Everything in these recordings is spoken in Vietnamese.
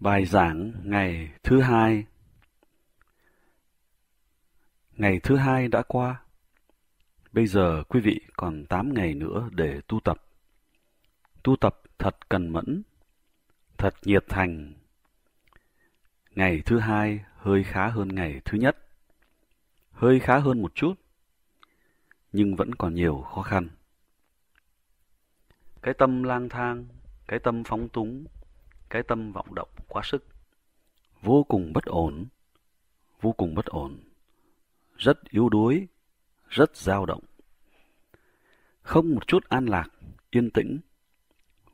Bài giảng ngày thứ hai Ngày thứ hai đã qua. Bây giờ quý vị còn tám ngày nữa để tu tập. Tu tập thật cần mẫn, thật nhiệt thành. Ngày thứ hai hơi khá hơn ngày thứ nhất. Hơi khá hơn một chút, nhưng vẫn còn nhiều khó khăn. Cái tâm lang thang, cái tâm phóng túng, cái tâm vọng động quá sức. Vô cùng bất ổn, vô cùng bất ổn, rất yếu đuối, rất dao động. Không một chút an lạc, yên tĩnh,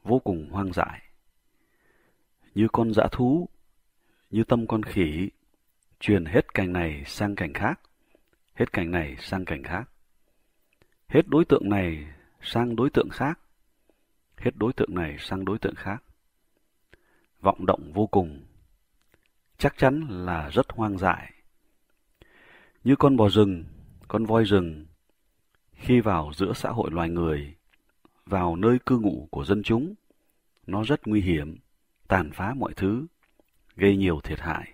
vô cùng hoang dại. Như con dã thú, như tâm con khỉ, truyền hết cảnh này sang cảnh khác, hết cảnh này sang cảnh khác. Hết đối tượng này sang đối tượng khác, hết đối tượng này sang đối tượng khác vọng động vô cùng. Chắc chắn là rất hoang dại. Như con bò rừng, con voi rừng, khi vào giữa xã hội loài người, vào nơi cư ngụ của dân chúng, nó rất nguy hiểm, tàn phá mọi thứ, gây nhiều thiệt hại.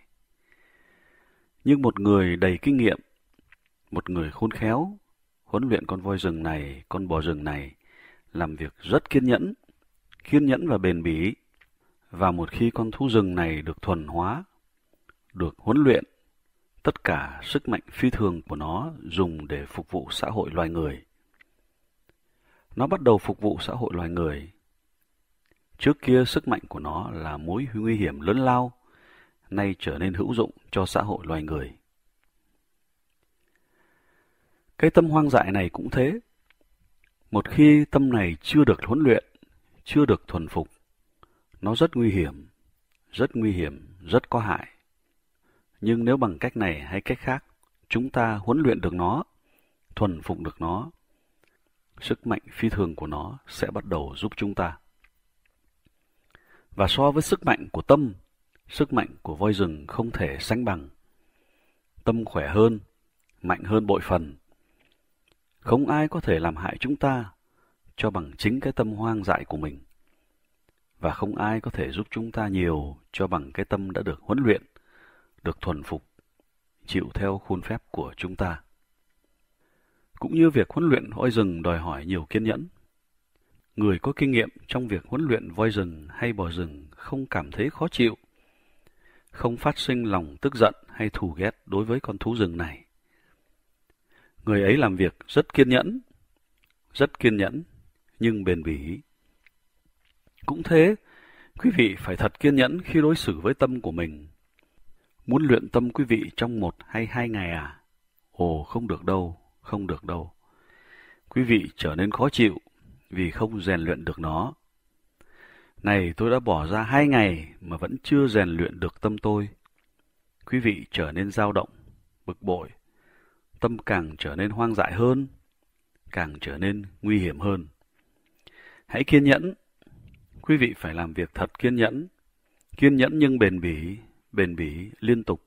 Nhưng một người đầy kinh nghiệm, một người khôn khéo, huấn luyện con voi rừng này, con bò rừng này, làm việc rất kiên nhẫn, kiên nhẫn và bền bỉ, và một khi con thú rừng này được thuần hóa, được huấn luyện, tất cả sức mạnh phi thường của nó dùng để phục vụ xã hội loài người. Nó bắt đầu phục vụ xã hội loài người. Trước kia sức mạnh của nó là mối nguy hiểm lớn lao, nay trở nên hữu dụng cho xã hội loài người. Cái tâm hoang dại này cũng thế. Một khi tâm này chưa được huấn luyện, chưa được thuần phục, nó rất nguy hiểm, rất nguy hiểm, rất có hại. Nhưng nếu bằng cách này hay cách khác, chúng ta huấn luyện được nó, thuần phục được nó, sức mạnh phi thường của nó sẽ bắt đầu giúp chúng ta. Và so với sức mạnh của tâm, sức mạnh của voi rừng không thể sánh bằng. Tâm khỏe hơn, mạnh hơn bội phần. Không ai có thể làm hại chúng ta cho bằng chính cái tâm hoang dại của mình và không ai có thể giúp chúng ta nhiều cho bằng cái tâm đã được huấn luyện, được thuần phục, chịu theo khuôn phép của chúng ta. Cũng như việc huấn luyện voi rừng đòi hỏi nhiều kiên nhẫn. Người có kinh nghiệm trong việc huấn luyện voi rừng hay bò rừng không cảm thấy khó chịu, không phát sinh lòng tức giận hay thù ghét đối với con thú rừng này. Người ấy làm việc rất kiên nhẫn, rất kiên nhẫn nhưng bền bỉ cũng thế, quý vị phải thật kiên nhẫn khi đối xử với tâm của mình. Muốn luyện tâm quý vị trong một hay hai ngày à? Ồ, không được đâu, không được đâu. Quý vị trở nên khó chịu vì không rèn luyện được nó. Này, tôi đã bỏ ra hai ngày mà vẫn chưa rèn luyện được tâm tôi. Quý vị trở nên dao động, bực bội. Tâm càng trở nên hoang dại hơn, càng trở nên nguy hiểm hơn. Hãy kiên nhẫn Quý vị phải làm việc thật kiên nhẫn, kiên nhẫn nhưng bền bỉ, bền bỉ liên tục,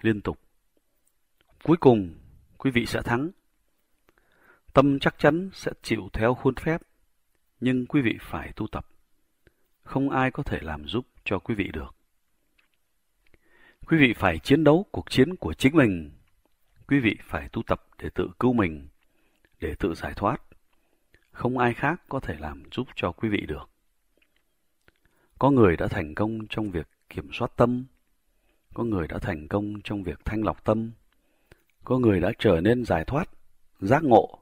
liên tục. Cuối cùng, quý vị sẽ thắng. Tâm chắc chắn sẽ chịu theo khuôn phép, nhưng quý vị phải tu tập. Không ai có thể làm giúp cho quý vị được. Quý vị phải chiến đấu cuộc chiến của chính mình. Quý vị phải tu tập để tự cứu mình, để tự giải thoát. Không ai khác có thể làm giúp cho quý vị được. Có người đã thành công trong việc kiểm soát tâm, có người đã thành công trong việc thanh lọc tâm, có người đã trở nên giải thoát, giác ngộ.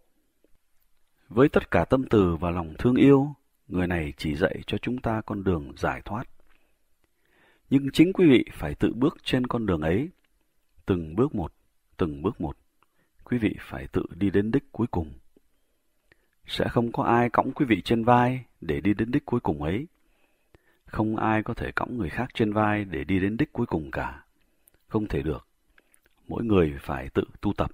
Với tất cả tâm từ và lòng thương yêu, người này chỉ dạy cho chúng ta con đường giải thoát. Nhưng chính quý vị phải tự bước trên con đường ấy, từng bước một, từng bước một. Quý vị phải tự đi đến đích cuối cùng. Sẽ không có ai cõng quý vị trên vai để đi đến đích cuối cùng ấy không ai có thể cõng người khác trên vai để đi đến đích cuối cùng cả. Không thể được. Mỗi người phải tự tu tập.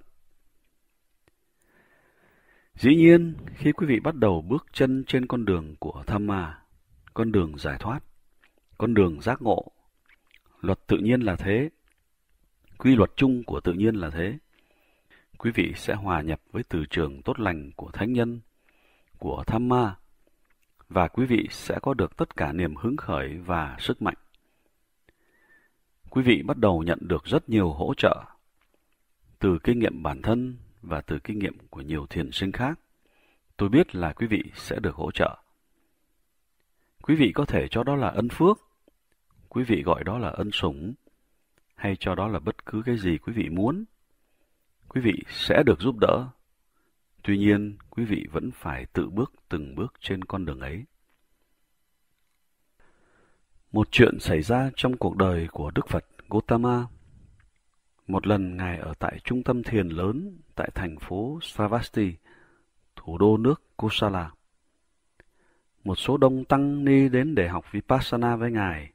Dĩ nhiên, khi quý vị bắt đầu bước chân trên con đường của tham ma, con đường giải thoát, con đường giác ngộ, luật tự nhiên là thế, quy luật chung của tự nhiên là thế. Quý vị sẽ hòa nhập với từ trường tốt lành của thánh nhân, của tham ma, và quý vị sẽ có được tất cả niềm hứng khởi và sức mạnh. Quý vị bắt đầu nhận được rất nhiều hỗ trợ từ kinh nghiệm bản thân và từ kinh nghiệm của nhiều thiền sinh khác. Tôi biết là quý vị sẽ được hỗ trợ. Quý vị có thể cho đó là ân phước, quý vị gọi đó là ân sủng, hay cho đó là bất cứ cái gì quý vị muốn. Quý vị sẽ được giúp đỡ Tuy nhiên, quý vị vẫn phải tự bước từng bước trên con đường ấy. Một chuyện xảy ra trong cuộc đời của Đức Phật Gautama. Một lần Ngài ở tại trung tâm thiền lớn tại thành phố Savasti, thủ đô nước Kosala. Một số đông tăng ni đến để học Vipassana với Ngài.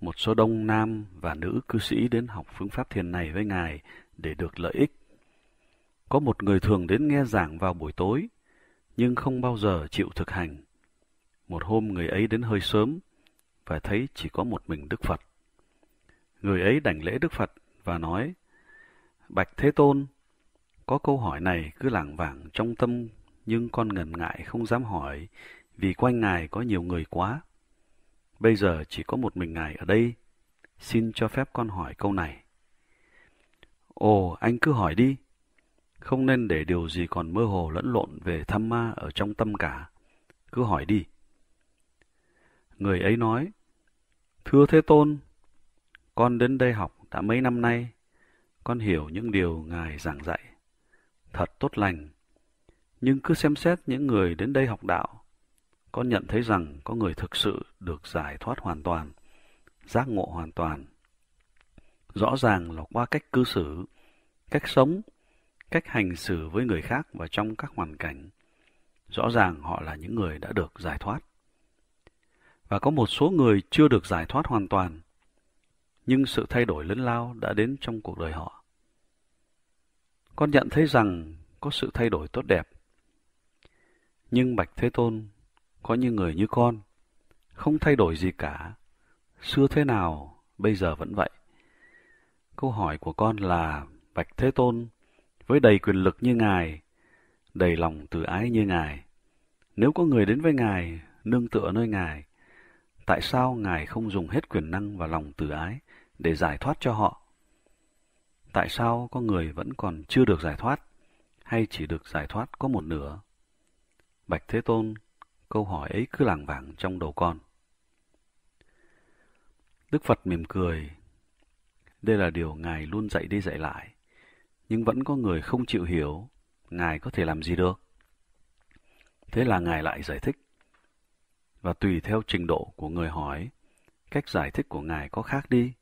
Một số đông nam và nữ cư sĩ đến học phương pháp thiền này với Ngài để được lợi ích có một người thường đến nghe giảng vào buổi tối, nhưng không bao giờ chịu thực hành. Một hôm người ấy đến hơi sớm và thấy chỉ có một mình Đức Phật. Người ấy đảnh lễ Đức Phật và nói, Bạch Thế Tôn, có câu hỏi này cứ lảng vảng trong tâm nhưng con ngần ngại không dám hỏi vì quanh ngài có nhiều người quá. Bây giờ chỉ có một mình ngài ở đây, xin cho phép con hỏi câu này. Ồ, anh cứ hỏi đi. Không nên để điều gì còn mơ hồ lẫn lộn về tham ma ở trong tâm cả. Cứ hỏi đi. Người ấy nói, Thưa Thế Tôn, con đến đây học đã mấy năm nay, con hiểu những điều Ngài giảng dạy. Thật tốt lành. Nhưng cứ xem xét những người đến đây học đạo, con nhận thấy rằng có người thực sự được giải thoát hoàn toàn, giác ngộ hoàn toàn. Rõ ràng là qua cách cư xử, cách sống cách hành xử với người khác và trong các hoàn cảnh. Rõ ràng họ là những người đã được giải thoát. Và có một số người chưa được giải thoát hoàn toàn, nhưng sự thay đổi lớn lao đã đến trong cuộc đời họ. Con nhận thấy rằng có sự thay đổi tốt đẹp. Nhưng Bạch Thế Tôn, có những người như con, không thay đổi gì cả. Xưa thế nào, bây giờ vẫn vậy. Câu hỏi của con là, Bạch Thế Tôn, với đầy quyền lực như Ngài, đầy lòng từ ái như Ngài. Nếu có người đến với Ngài, nương tựa nơi Ngài, tại sao Ngài không dùng hết quyền năng và lòng từ ái để giải thoát cho họ? Tại sao có người vẫn còn chưa được giải thoát, hay chỉ được giải thoát có một nửa? Bạch Thế Tôn, câu hỏi ấy cứ lảng vảng trong đầu con. Đức Phật mỉm cười. Đây là điều Ngài luôn dạy đi dạy lại nhưng vẫn có người không chịu hiểu, ngài có thể làm gì được? Thế là ngài lại giải thích. Và tùy theo trình độ của người hỏi, cách giải thích của ngài có khác đi.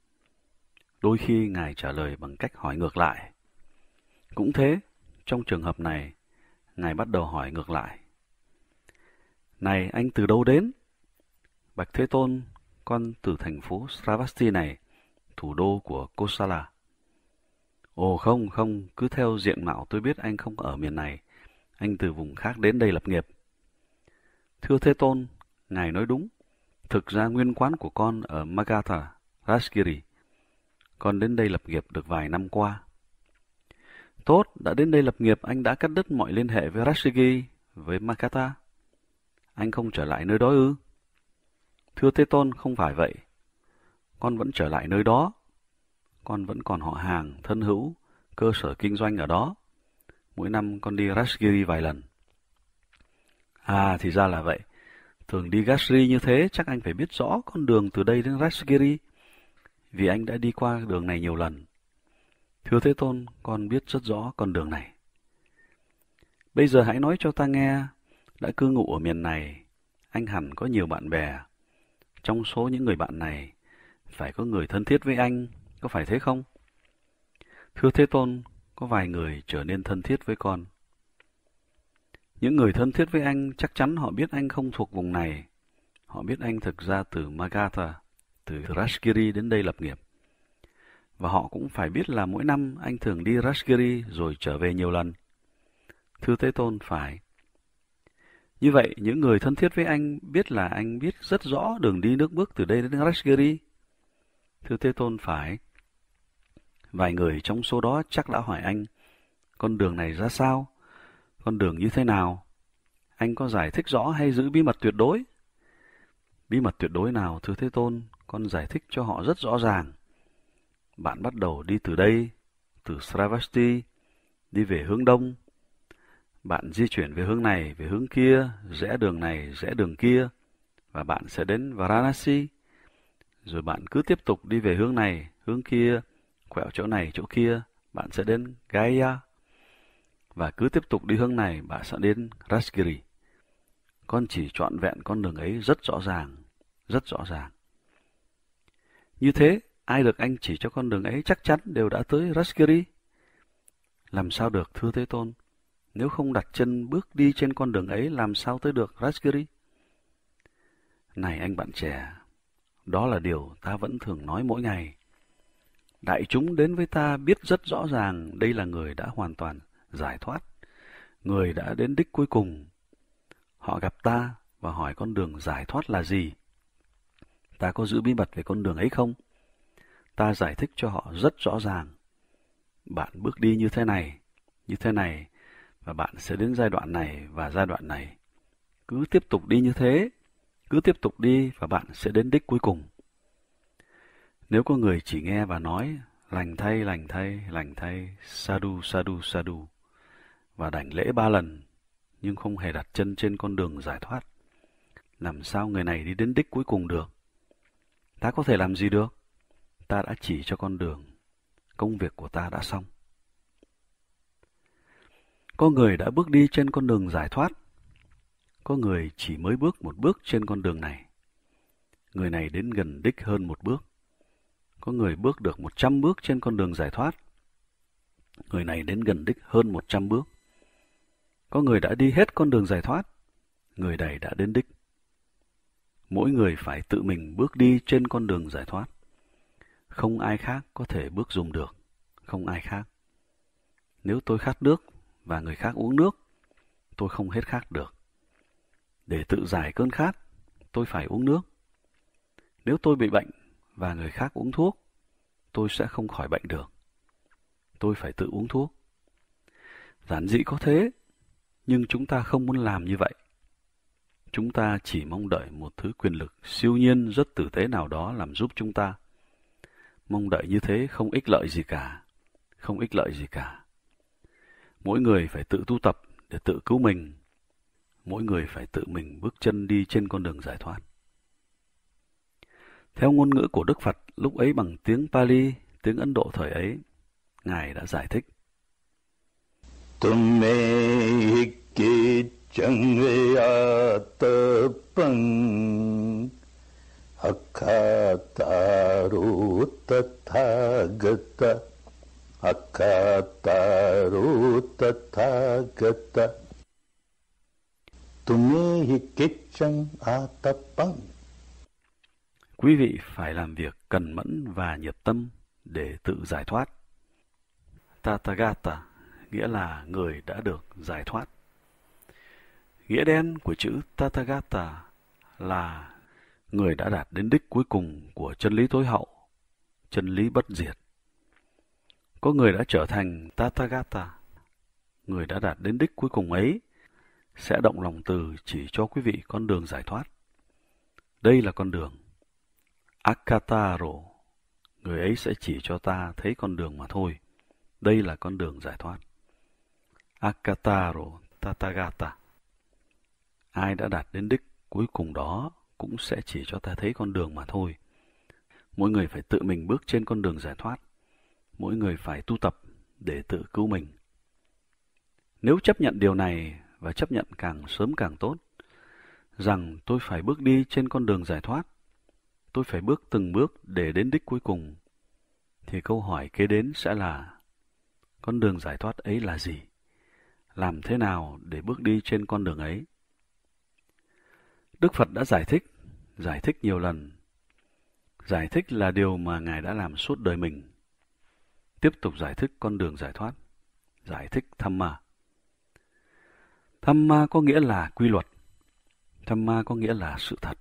Đôi khi ngài trả lời bằng cách hỏi ngược lại. Cũng thế, trong trường hợp này, ngài bắt đầu hỏi ngược lại. Này, anh từ đâu đến? Bạch Thế Tôn, con từ thành phố Sravasti này, thủ đô của Kosala. Ồ không, không, cứ theo diện mạo tôi biết anh không ở miền này. Anh từ vùng khác đến đây lập nghiệp. Thưa Thế Tôn, Ngài nói đúng. Thực ra nguyên quán của con ở Magatha, Rajgiri. Con đến đây lập nghiệp được vài năm qua. Tốt, đã đến đây lập nghiệp anh đã cắt đứt mọi liên hệ với Rajgiri, với Magatha. Anh không trở lại nơi đó ư? Thưa Thế Tôn, không phải vậy. Con vẫn trở lại nơi đó, con vẫn còn họ hàng, thân hữu, cơ sở kinh doanh ở đó. Mỗi năm con đi Rasgiri vài lần. À, thì ra là vậy. Thường đi Rashgiri như thế, chắc anh phải biết rõ con đường từ đây đến Rasgiri vì anh đã đi qua đường này nhiều lần. Thưa Thế Tôn, con biết rất rõ con đường này. Bây giờ hãy nói cho ta nghe, đã cư ngụ ở miền này, anh hẳn có nhiều bạn bè. Trong số những người bạn này, phải có người thân thiết với anh có phải thế không? Thưa Thế Tôn, có vài người trở nên thân thiết với con. Những người thân thiết với anh chắc chắn họ biết anh không thuộc vùng này. Họ biết anh thực ra từ Magatha, từ Rashgiri đến đây lập nghiệp. Và họ cũng phải biết là mỗi năm anh thường đi Rashgiri rồi trở về nhiều lần. Thưa Thế Tôn, phải. Như vậy, những người thân thiết với anh biết là anh biết rất rõ đường đi nước bước từ đây đến Rashgiri. Thưa Thế Tôn, phải. Vài người trong số đó chắc đã hỏi anh, con đường này ra sao? Con đường như thế nào? Anh có giải thích rõ hay giữ bí mật tuyệt đối? Bí mật tuyệt đối nào, thưa Thế Tôn, con giải thích cho họ rất rõ ràng. Bạn bắt đầu đi từ đây, từ Sravasti, đi về hướng đông. Bạn di chuyển về hướng này, về hướng kia, rẽ đường này, rẽ đường kia, và bạn sẽ đến Varanasi. Rồi bạn cứ tiếp tục đi về hướng này, hướng kia, quẹo chỗ này chỗ kia, bạn sẽ đến Gaya. Và cứ tiếp tục đi hướng này, bạn sẽ đến Rashgiri. Con chỉ chọn vẹn con đường ấy rất rõ ràng, rất rõ ràng. Như thế, ai được anh chỉ cho con đường ấy chắc chắn đều đã tới Rashgiri. Làm sao được, thưa Thế Tôn? Nếu không đặt chân bước đi trên con đường ấy, làm sao tới được Rashgiri? Này anh bạn trẻ, đó là điều ta vẫn thường nói mỗi ngày. Đại chúng đến với ta biết rất rõ ràng đây là người đã hoàn toàn giải thoát, người đã đến đích cuối cùng. Họ gặp ta và hỏi con đường giải thoát là gì? Ta có giữ bí mật về con đường ấy không? Ta giải thích cho họ rất rõ ràng. Bạn bước đi như thế này, như thế này, và bạn sẽ đến giai đoạn này và giai đoạn này. Cứ tiếp tục đi như thế, cứ tiếp tục đi và bạn sẽ đến đích cuối cùng. Nếu có người chỉ nghe và nói lành thay, lành thay, lành thay, sadu, sadu, sadu, và đảnh lễ ba lần, nhưng không hề đặt chân trên con đường giải thoát, làm sao người này đi đến đích cuối cùng được? Ta có thể làm gì được? Ta đã chỉ cho con đường, công việc của ta đã xong. Có người đã bước đi trên con đường giải thoát, có người chỉ mới bước một bước trên con đường này. Người này đến gần đích hơn một bước có người bước được một trăm bước trên con đường giải thoát. Người này đến gần đích hơn một trăm bước. Có người đã đi hết con đường giải thoát, người này đã đến đích. Mỗi người phải tự mình bước đi trên con đường giải thoát. Không ai khác có thể bước dùng được, không ai khác. Nếu tôi khát nước và người khác uống nước, tôi không hết khát được. Để tự giải cơn khát, tôi phải uống nước. Nếu tôi bị bệnh và người khác uống thuốc, tôi sẽ không khỏi bệnh được. Tôi phải tự uống thuốc. Giản dị có thế, nhưng chúng ta không muốn làm như vậy. Chúng ta chỉ mong đợi một thứ quyền lực siêu nhiên rất tử tế nào đó làm giúp chúng ta. Mong đợi như thế không ích lợi gì cả, không ích lợi gì cả. Mỗi người phải tự tu tập để tự cứu mình. Mỗi người phải tự mình bước chân đi trên con đường giải thoát. Theo ngôn ngữ của Đức Phật lúc ấy bằng tiếng Pali, tiếng Ấn Độ thời ấy, Ngài đã giải thích. Tumme hikki changreyatapang akataru tathagata akataru tathagata Tumme hikki changreyatapang Quý vị phải làm việc cần mẫn và nhiệt tâm để tự giải thoát. Tathagata nghĩa là người đã được giải thoát. Nghĩa đen của chữ Tathagata là người đã đạt đến đích cuối cùng của chân lý tối hậu, chân lý bất diệt. Có người đã trở thành Tathagata, người đã đạt đến đích cuối cùng ấy sẽ động lòng từ chỉ cho quý vị con đường giải thoát. Đây là con đường Akataro, người ấy sẽ chỉ cho ta thấy con đường mà thôi. Đây là con đường giải thoát. Akataro Tathagata. Ai đã đạt đến đích cuối cùng đó cũng sẽ chỉ cho ta thấy con đường mà thôi. Mỗi người phải tự mình bước trên con đường giải thoát. Mỗi người phải tu tập để tự cứu mình. Nếu chấp nhận điều này và chấp nhận càng sớm càng tốt, rằng tôi phải bước đi trên con đường giải thoát, tôi phải bước từng bước để đến đích cuối cùng, thì câu hỏi kế đến sẽ là con đường giải thoát ấy là gì? Làm thế nào để bước đi trên con đường ấy? Đức Phật đã giải thích, giải thích nhiều lần. Giải thích là điều mà Ngài đã làm suốt đời mình. Tiếp tục giải thích con đường giải thoát, giải thích tham ma. Tham ma có nghĩa là quy luật, tham ma có nghĩa là sự thật.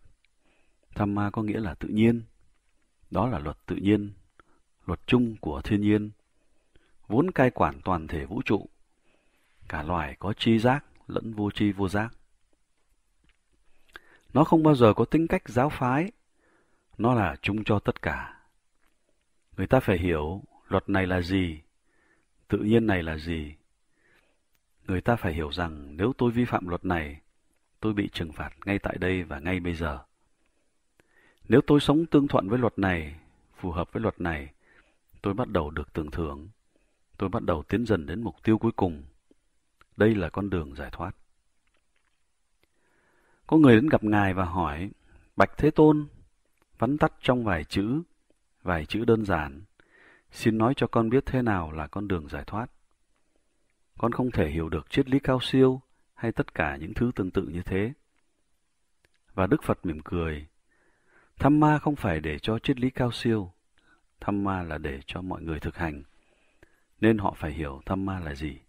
Tham có nghĩa là tự nhiên. Đó là luật tự nhiên, luật chung của thiên nhiên, vốn cai quản toàn thể vũ trụ. Cả loài có tri giác lẫn vô tri vô giác. Nó không bao giờ có tính cách giáo phái, nó là chung cho tất cả. Người ta phải hiểu luật này là gì, tự nhiên này là gì. Người ta phải hiểu rằng nếu tôi vi phạm luật này, tôi bị trừng phạt ngay tại đây và ngay bây giờ. Nếu tôi sống tương thuận với luật này, phù hợp với luật này, tôi bắt đầu được tưởng thưởng. Tôi bắt đầu tiến dần đến mục tiêu cuối cùng. Đây là con đường giải thoát. Có người đến gặp Ngài và hỏi, Bạch Thế Tôn, vắn tắt trong vài chữ, vài chữ đơn giản, xin nói cho con biết thế nào là con đường giải thoát. Con không thể hiểu được triết lý cao siêu hay tất cả những thứ tương tự như thế. Và Đức Phật mỉm cười, Tham ma không phải để cho triết lý cao siêu, tham ma là để cho mọi người thực hành. Nên họ phải hiểu tham ma là gì.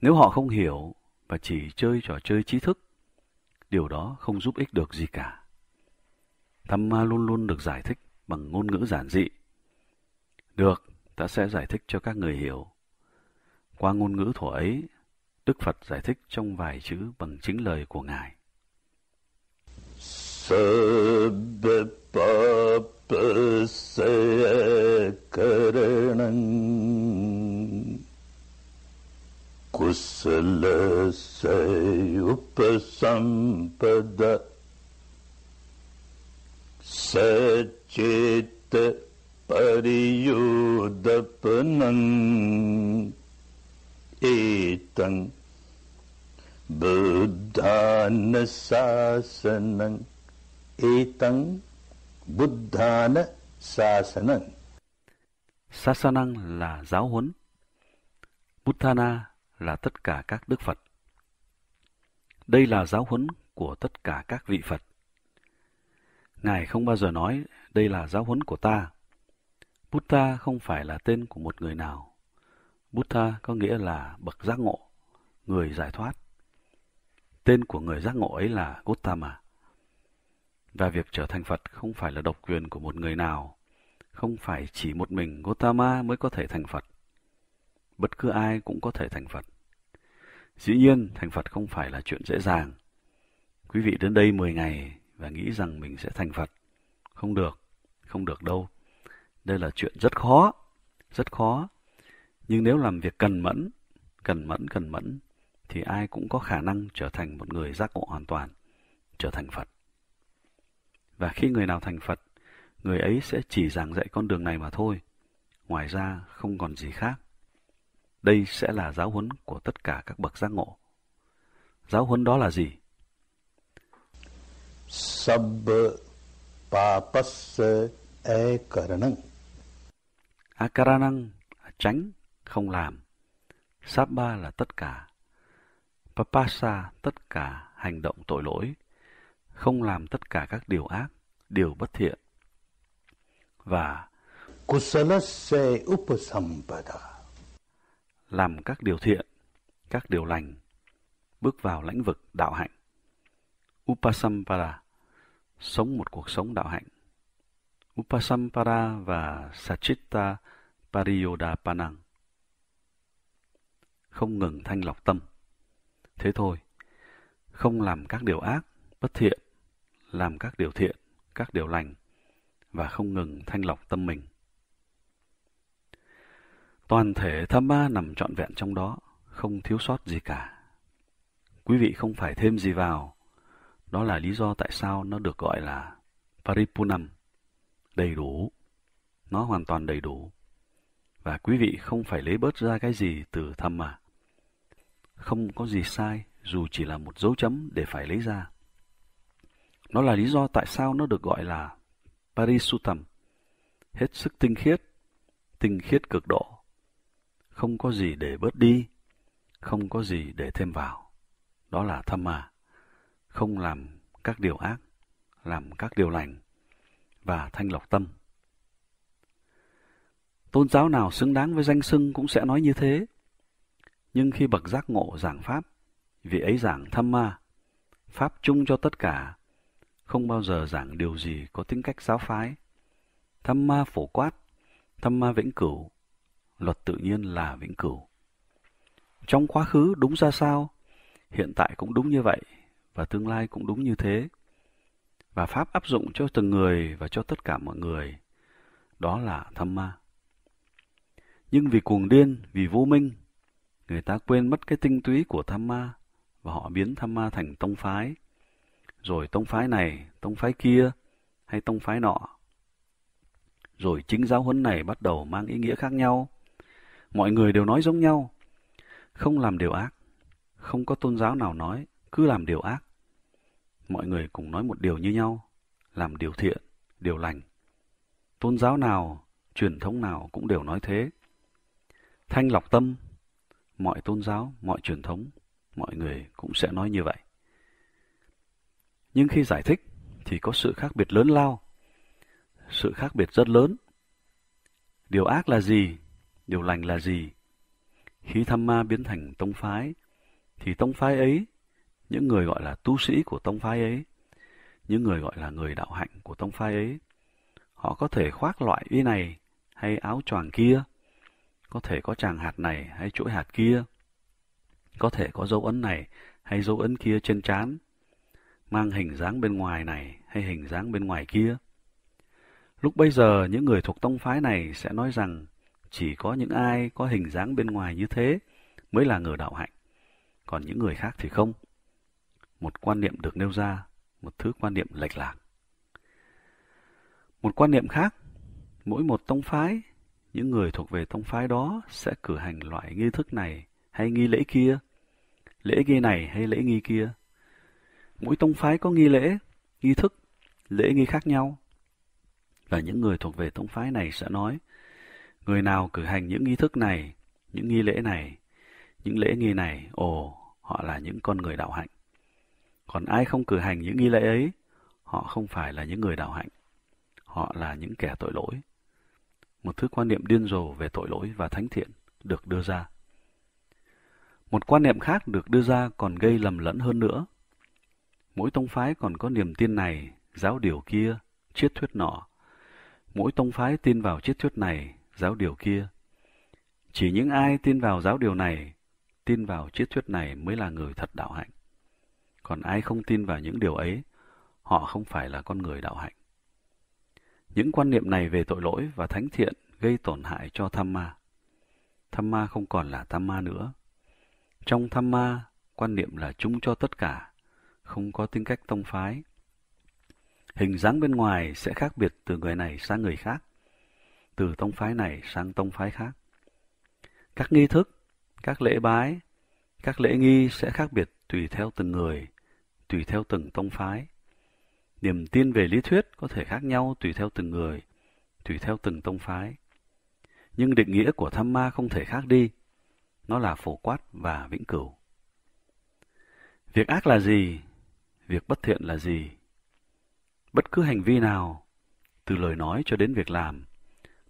Nếu họ không hiểu và chỉ chơi trò chơi trí thức, điều đó không giúp ích được gì cả. Tham ma luôn luôn được giải thích bằng ngôn ngữ giản dị. Được, ta sẽ giải thích cho các người hiểu. Qua ngôn ngữ thuở ấy, Đức Phật giải thích trong vài chữ bằng chính lời của Ngài. सब सर्वपापसयकरणं कुशलसयुपसम्पद सचेत परियोदपनम् एतं बुद्धान् शासनम् etang buddhana sasanang. Sasanang là giáo huấn. Buddhana là tất cả các đức Phật. Đây là giáo huấn của tất cả các vị Phật. Ngài không bao giờ nói đây là giáo huấn của ta. Buddha không phải là tên của một người nào. Buddha có nghĩa là bậc giác ngộ, người giải thoát. Tên của người giác ngộ ấy là Gotama. Và việc trở thành Phật không phải là độc quyền của một người nào, không phải chỉ một mình Gotama mới có thể thành Phật. Bất cứ ai cũng có thể thành Phật. Dĩ nhiên, thành Phật không phải là chuyện dễ dàng. Quý vị đến đây 10 ngày và nghĩ rằng mình sẽ thành Phật. Không được, không được đâu. Đây là chuyện rất khó, rất khó. Nhưng nếu làm việc cần mẫn, cần mẫn, cần mẫn, thì ai cũng có khả năng trở thành một người giác ngộ hoàn toàn, trở thành Phật. Và khi người nào thành Phật, người ấy sẽ chỉ giảng dạy con đường này mà thôi. Ngoài ra không còn gì khác. Đây sẽ là giáo huấn của tất cả các bậc giác ngộ. Giáo huấn đó là gì? Sab papas akaranang. Akaranang tránh, không làm. Sabba là tất cả. Papasa tất cả hành động tội lỗi không làm tất cả các điều ác, điều bất thiện. Và Kusalase upasampada làm các điều thiện, các điều lành, bước vào lĩnh vực đạo hạnh. Upasampada sống một cuộc sống đạo hạnh. Upasampada và Sachitta Pariyodapanang không ngừng thanh lọc tâm. Thế thôi, không làm các điều ác, bất thiện, làm các điều thiện, các điều lành và không ngừng thanh lọc tâm mình. Toàn thể tham ma nằm trọn vẹn trong đó, không thiếu sót gì cả. Quý vị không phải thêm gì vào, đó là lý do tại sao nó được gọi là Paripunam, đầy đủ. Nó hoàn toàn đầy đủ. Và quý vị không phải lấy bớt ra cái gì từ tham mà. Không có gì sai, dù chỉ là một dấu chấm để phải lấy ra. Nó là lý do tại sao nó được gọi là Parisutam, hết sức tinh khiết, tinh khiết cực độ, không có gì để bớt đi, không có gì để thêm vào. Đó là thâm mà, không làm các điều ác, làm các điều lành và thanh lọc tâm. Tôn giáo nào xứng đáng với danh xưng cũng sẽ nói như thế. Nhưng khi bậc giác ngộ giảng Pháp, vị ấy giảng thâm ma, Pháp chung cho tất cả, không bao giờ giảng điều gì có tính cách giáo phái. Thâm ma phổ quát, thâm ma vĩnh cửu, luật tự nhiên là vĩnh cửu. Trong quá khứ đúng ra sao, hiện tại cũng đúng như vậy, và tương lai cũng đúng như thế. Và Pháp áp dụng cho từng người và cho tất cả mọi người, đó là thâm ma. Nhưng vì cuồng điên, vì vô minh, người ta quên mất cái tinh túy của tham ma và họ biến tham ma thành tông phái rồi tông phái này, tông phái kia hay tông phái nọ. Rồi chính giáo huấn này bắt đầu mang ý nghĩa khác nhau. Mọi người đều nói giống nhau. Không làm điều ác. Không có tôn giáo nào nói, cứ làm điều ác. Mọi người cùng nói một điều như nhau, làm điều thiện, điều lành. Tôn giáo nào, truyền thống nào cũng đều nói thế. Thanh lọc tâm, mọi tôn giáo, mọi truyền thống, mọi người cũng sẽ nói như vậy nhưng khi giải thích thì có sự khác biệt lớn lao. Sự khác biệt rất lớn. Điều ác là gì? Điều lành là gì? Khi tham ma biến thành tông phái, thì tông phái ấy, những người gọi là tu sĩ của tông phái ấy, những người gọi là người đạo hạnh của tông phái ấy, họ có thể khoác loại y này hay áo choàng kia, có thể có tràng hạt này hay chuỗi hạt kia, có thể có dấu ấn này hay dấu ấn kia trên trán, mang hình dáng bên ngoài này hay hình dáng bên ngoài kia. Lúc bây giờ, những người thuộc tông phái này sẽ nói rằng chỉ có những ai có hình dáng bên ngoài như thế mới là người đạo hạnh, còn những người khác thì không. Một quan niệm được nêu ra, một thứ quan niệm lệch lạc. Một quan niệm khác, mỗi một tông phái, những người thuộc về tông phái đó sẽ cử hành loại nghi thức này hay nghi lễ kia, lễ nghi này hay lễ nghi kia Mỗi tông phái có nghi lễ, nghi thức, lễ nghi khác nhau. Và những người thuộc về tông phái này sẽ nói, người nào cử hành những nghi thức này, những nghi lễ này, những lễ nghi này, ồ, họ là những con người đạo hạnh. Còn ai không cử hành những nghi lễ ấy, họ không phải là những người đạo hạnh. Họ là những kẻ tội lỗi. Một thứ quan niệm điên rồ về tội lỗi và thánh thiện được đưa ra. Một quan niệm khác được đưa ra còn gây lầm lẫn hơn nữa Mỗi tông phái còn có niềm tin này, giáo điều kia, triết thuyết nọ. Mỗi tông phái tin vào triết thuyết này, giáo điều kia. Chỉ những ai tin vào giáo điều này, tin vào triết thuyết này mới là người thật đạo hạnh. Còn ai không tin vào những điều ấy, họ không phải là con người đạo hạnh. Những quan niệm này về tội lỗi và thánh thiện gây tổn hại cho tham ma. Tham ma không còn là tham ma nữa. Trong tham ma, quan niệm là chung cho tất cả không có tính cách tông phái. Hình dáng bên ngoài sẽ khác biệt từ người này sang người khác, từ tông phái này sang tông phái khác. Các nghi thức, các lễ bái, các lễ nghi sẽ khác biệt tùy theo từng người, tùy theo từng tông phái. Niềm tin về lý thuyết có thể khác nhau tùy theo từng người, tùy theo từng tông phái. Nhưng định nghĩa của tham ma không thể khác đi, nó là phổ quát và vĩnh cửu. Việc ác là gì việc bất thiện là gì. Bất cứ hành vi nào, từ lời nói cho đến việc làm,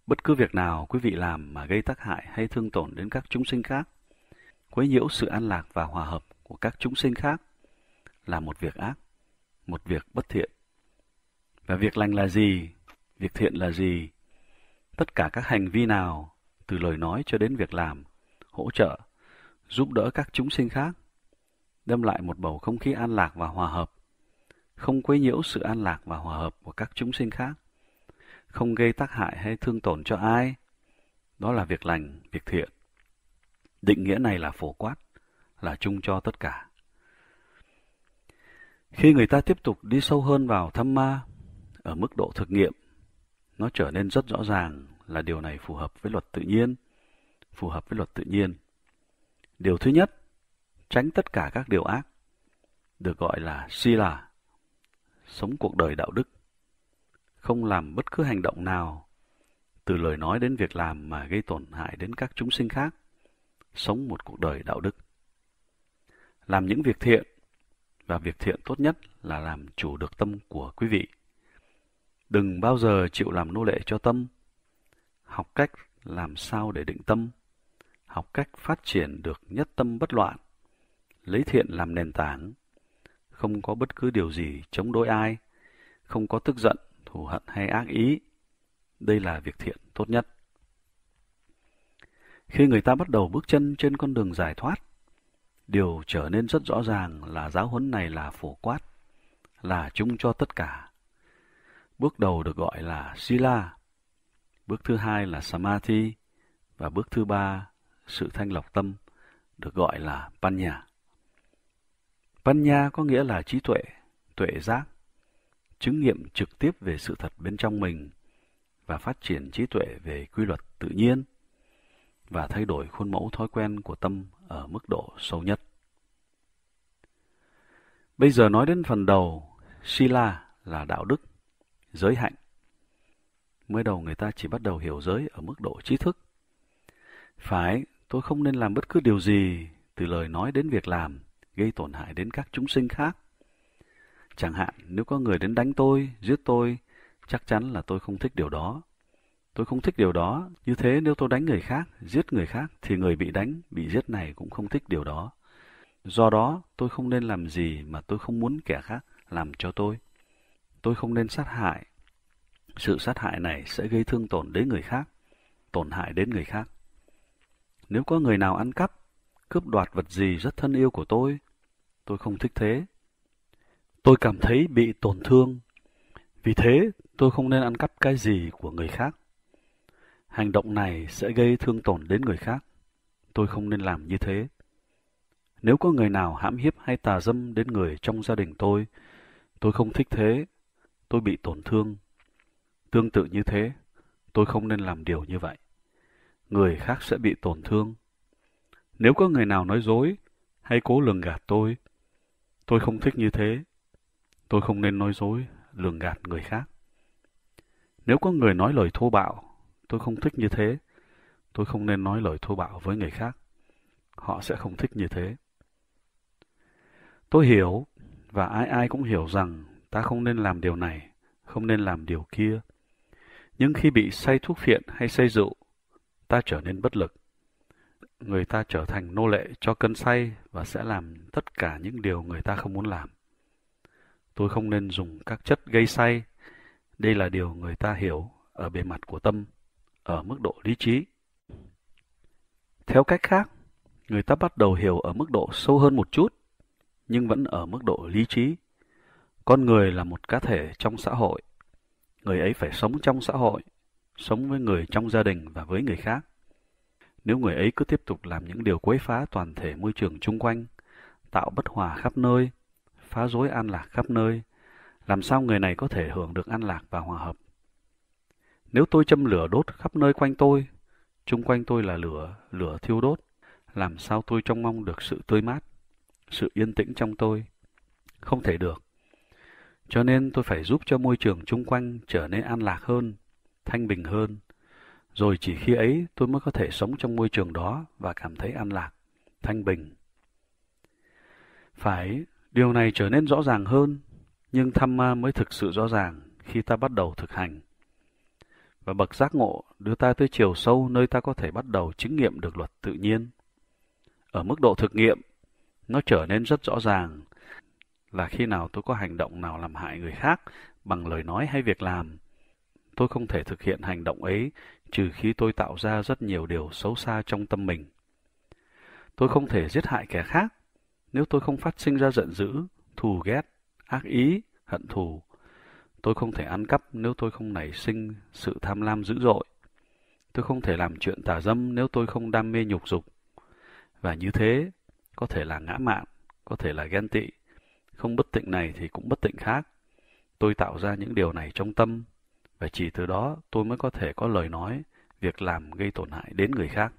bất cứ việc nào quý vị làm mà gây tác hại hay thương tổn đến các chúng sinh khác, quấy nhiễu sự an lạc và hòa hợp của các chúng sinh khác là một việc ác, một việc bất thiện. Và việc lành là gì? Việc thiện là gì? Tất cả các hành vi nào, từ lời nói cho đến việc làm, hỗ trợ, giúp đỡ các chúng sinh khác đem lại một bầu không khí an lạc và hòa hợp, không quấy nhiễu sự an lạc và hòa hợp của các chúng sinh khác, không gây tác hại hay thương tổn cho ai. Đó là việc lành, việc thiện. Định nghĩa này là phổ quát, là chung cho tất cả. Khi người ta tiếp tục đi sâu hơn vào thâm ma, ở mức độ thực nghiệm, nó trở nên rất rõ ràng là điều này phù hợp với luật tự nhiên, phù hợp với luật tự nhiên. Điều thứ nhất, tránh tất cả các điều ác, được gọi là Sila, sống cuộc đời đạo đức, không làm bất cứ hành động nào, từ lời nói đến việc làm mà gây tổn hại đến các chúng sinh khác, sống một cuộc đời đạo đức. Làm những việc thiện, và việc thiện tốt nhất là làm chủ được tâm của quý vị. Đừng bao giờ chịu làm nô lệ cho tâm. Học cách làm sao để định tâm. Học cách phát triển được nhất tâm bất loạn lấy thiện làm nền tảng, không có bất cứ điều gì chống đối ai, không có tức giận, thù hận hay ác ý. Đây là việc thiện tốt nhất. Khi người ta bắt đầu bước chân trên con đường giải thoát, điều trở nên rất rõ ràng là giáo huấn này là phổ quát, là chung cho tất cả. Bước đầu được gọi là Sila, bước thứ hai là Samadhi, và bước thứ ba, sự thanh lọc tâm, được gọi là Panya. Văn nha có nghĩa là trí tuệ, tuệ giác, chứng nghiệm trực tiếp về sự thật bên trong mình và phát triển trí tuệ về quy luật tự nhiên và thay đổi khuôn mẫu thói quen của tâm ở mức độ sâu nhất. Bây giờ nói đến phần đầu, Sila là đạo đức, giới hạnh. Mới đầu người ta chỉ bắt đầu hiểu giới ở mức độ trí thức. Phải, tôi không nên làm bất cứ điều gì từ lời nói đến việc làm gây tổn hại đến các chúng sinh khác. Chẳng hạn, nếu có người đến đánh tôi, giết tôi, chắc chắn là tôi không thích điều đó. Tôi không thích điều đó, như thế nếu tôi đánh người khác, giết người khác, thì người bị đánh, bị giết này cũng không thích điều đó. Do đó, tôi không nên làm gì mà tôi không muốn kẻ khác làm cho tôi. Tôi không nên sát hại. Sự sát hại này sẽ gây thương tổn đến người khác, tổn hại đến người khác. Nếu có người nào ăn cắp, cướp đoạt vật gì rất thân yêu của tôi. Tôi không thích thế. Tôi cảm thấy bị tổn thương. Vì thế, tôi không nên ăn cắp cái gì của người khác. Hành động này sẽ gây thương tổn đến người khác. Tôi không nên làm như thế. Nếu có người nào hãm hiếp hay tà dâm đến người trong gia đình tôi, tôi không thích thế. Tôi bị tổn thương. Tương tự như thế, tôi không nên làm điều như vậy. Người khác sẽ bị tổn thương nếu có người nào nói dối, hay cố lường gạt tôi. Tôi không thích như thế. Tôi không nên nói dối, lường gạt người khác. Nếu có người nói lời thô bạo, tôi không thích như thế. Tôi không nên nói lời thô bạo với người khác. Họ sẽ không thích như thế. Tôi hiểu, và ai ai cũng hiểu rằng ta không nên làm điều này, không nên làm điều kia. Nhưng khi bị say thuốc phiện hay say rượu, ta trở nên bất lực người ta trở thành nô lệ cho cơn say và sẽ làm tất cả những điều người ta không muốn làm. Tôi không nên dùng các chất gây say. Đây là điều người ta hiểu ở bề mặt của tâm, ở mức độ lý trí. Theo cách khác, người ta bắt đầu hiểu ở mức độ sâu hơn một chút, nhưng vẫn ở mức độ lý trí. Con người là một cá thể trong xã hội. Người ấy phải sống trong xã hội, sống với người trong gia đình và với người khác nếu người ấy cứ tiếp tục làm những điều quấy phá toàn thể môi trường chung quanh, tạo bất hòa khắp nơi, phá rối an lạc khắp nơi, làm sao người này có thể hưởng được an lạc và hòa hợp? Nếu tôi châm lửa đốt khắp nơi quanh tôi, chung quanh tôi là lửa, lửa thiêu đốt, làm sao tôi trông mong được sự tươi mát, sự yên tĩnh trong tôi? Không thể được. Cho nên tôi phải giúp cho môi trường chung quanh trở nên an lạc hơn, thanh bình hơn, rồi chỉ khi ấy tôi mới có thể sống trong môi trường đó và cảm thấy an lạc, thanh bình. Phải, điều này trở nên rõ ràng hơn, nhưng tham ma mới thực sự rõ ràng khi ta bắt đầu thực hành. Và bậc giác ngộ đưa ta tới chiều sâu nơi ta có thể bắt đầu chứng nghiệm được luật tự nhiên. Ở mức độ thực nghiệm, nó trở nên rất rõ ràng là khi nào tôi có hành động nào làm hại người khác bằng lời nói hay việc làm. Tôi không thể thực hiện hành động ấy trừ khi tôi tạo ra rất nhiều điều xấu xa trong tâm mình. Tôi không thể giết hại kẻ khác nếu tôi không phát sinh ra giận dữ, thù ghét, ác ý, hận thù. Tôi không thể ăn cắp nếu tôi không nảy sinh sự tham lam dữ dội. Tôi không thể làm chuyện tà dâm nếu tôi không đam mê nhục dục. Và như thế, có thể là ngã mạn, có thể là ghen tị. Không bất tịnh này thì cũng bất tịnh khác. Tôi tạo ra những điều này trong tâm, và chỉ từ đó tôi mới có thể có lời nói, việc làm gây tổn hại đến người khác.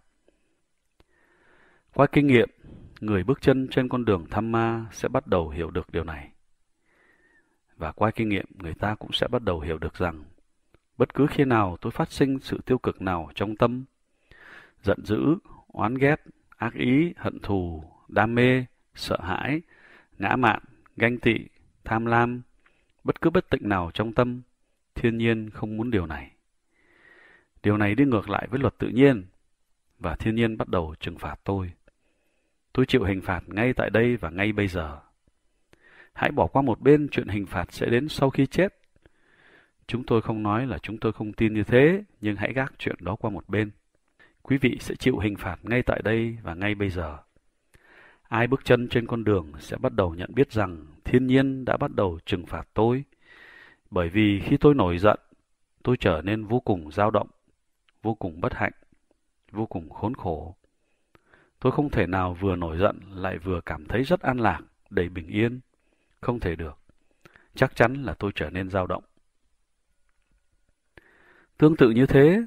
Qua kinh nghiệm, người bước chân trên con đường tham ma sẽ bắt đầu hiểu được điều này. Và qua kinh nghiệm, người ta cũng sẽ bắt đầu hiểu được rằng, bất cứ khi nào tôi phát sinh sự tiêu cực nào trong tâm, giận dữ, oán ghét, ác ý, hận thù, đam mê, sợ hãi, ngã mạn, ganh tị, tham lam, bất cứ bất tịnh nào trong tâm, Thiên nhiên không muốn điều này. Điều này đi ngược lại với luật tự nhiên, và thiên nhiên bắt đầu trừng phạt tôi. Tôi chịu hình phạt ngay tại đây và ngay bây giờ. Hãy bỏ qua một bên chuyện hình phạt sẽ đến sau khi chết. Chúng tôi không nói là chúng tôi không tin như thế, nhưng hãy gác chuyện đó qua một bên. Quý vị sẽ chịu hình phạt ngay tại đây và ngay bây giờ. Ai bước chân trên con đường sẽ bắt đầu nhận biết rằng thiên nhiên đã bắt đầu trừng phạt tôi. Bởi vì khi tôi nổi giận, tôi trở nên vô cùng dao động, vô cùng bất hạnh, vô cùng khốn khổ. Tôi không thể nào vừa nổi giận lại vừa cảm thấy rất an lạc, đầy bình yên. Không thể được. Chắc chắn là tôi trở nên dao động. Tương tự như thế,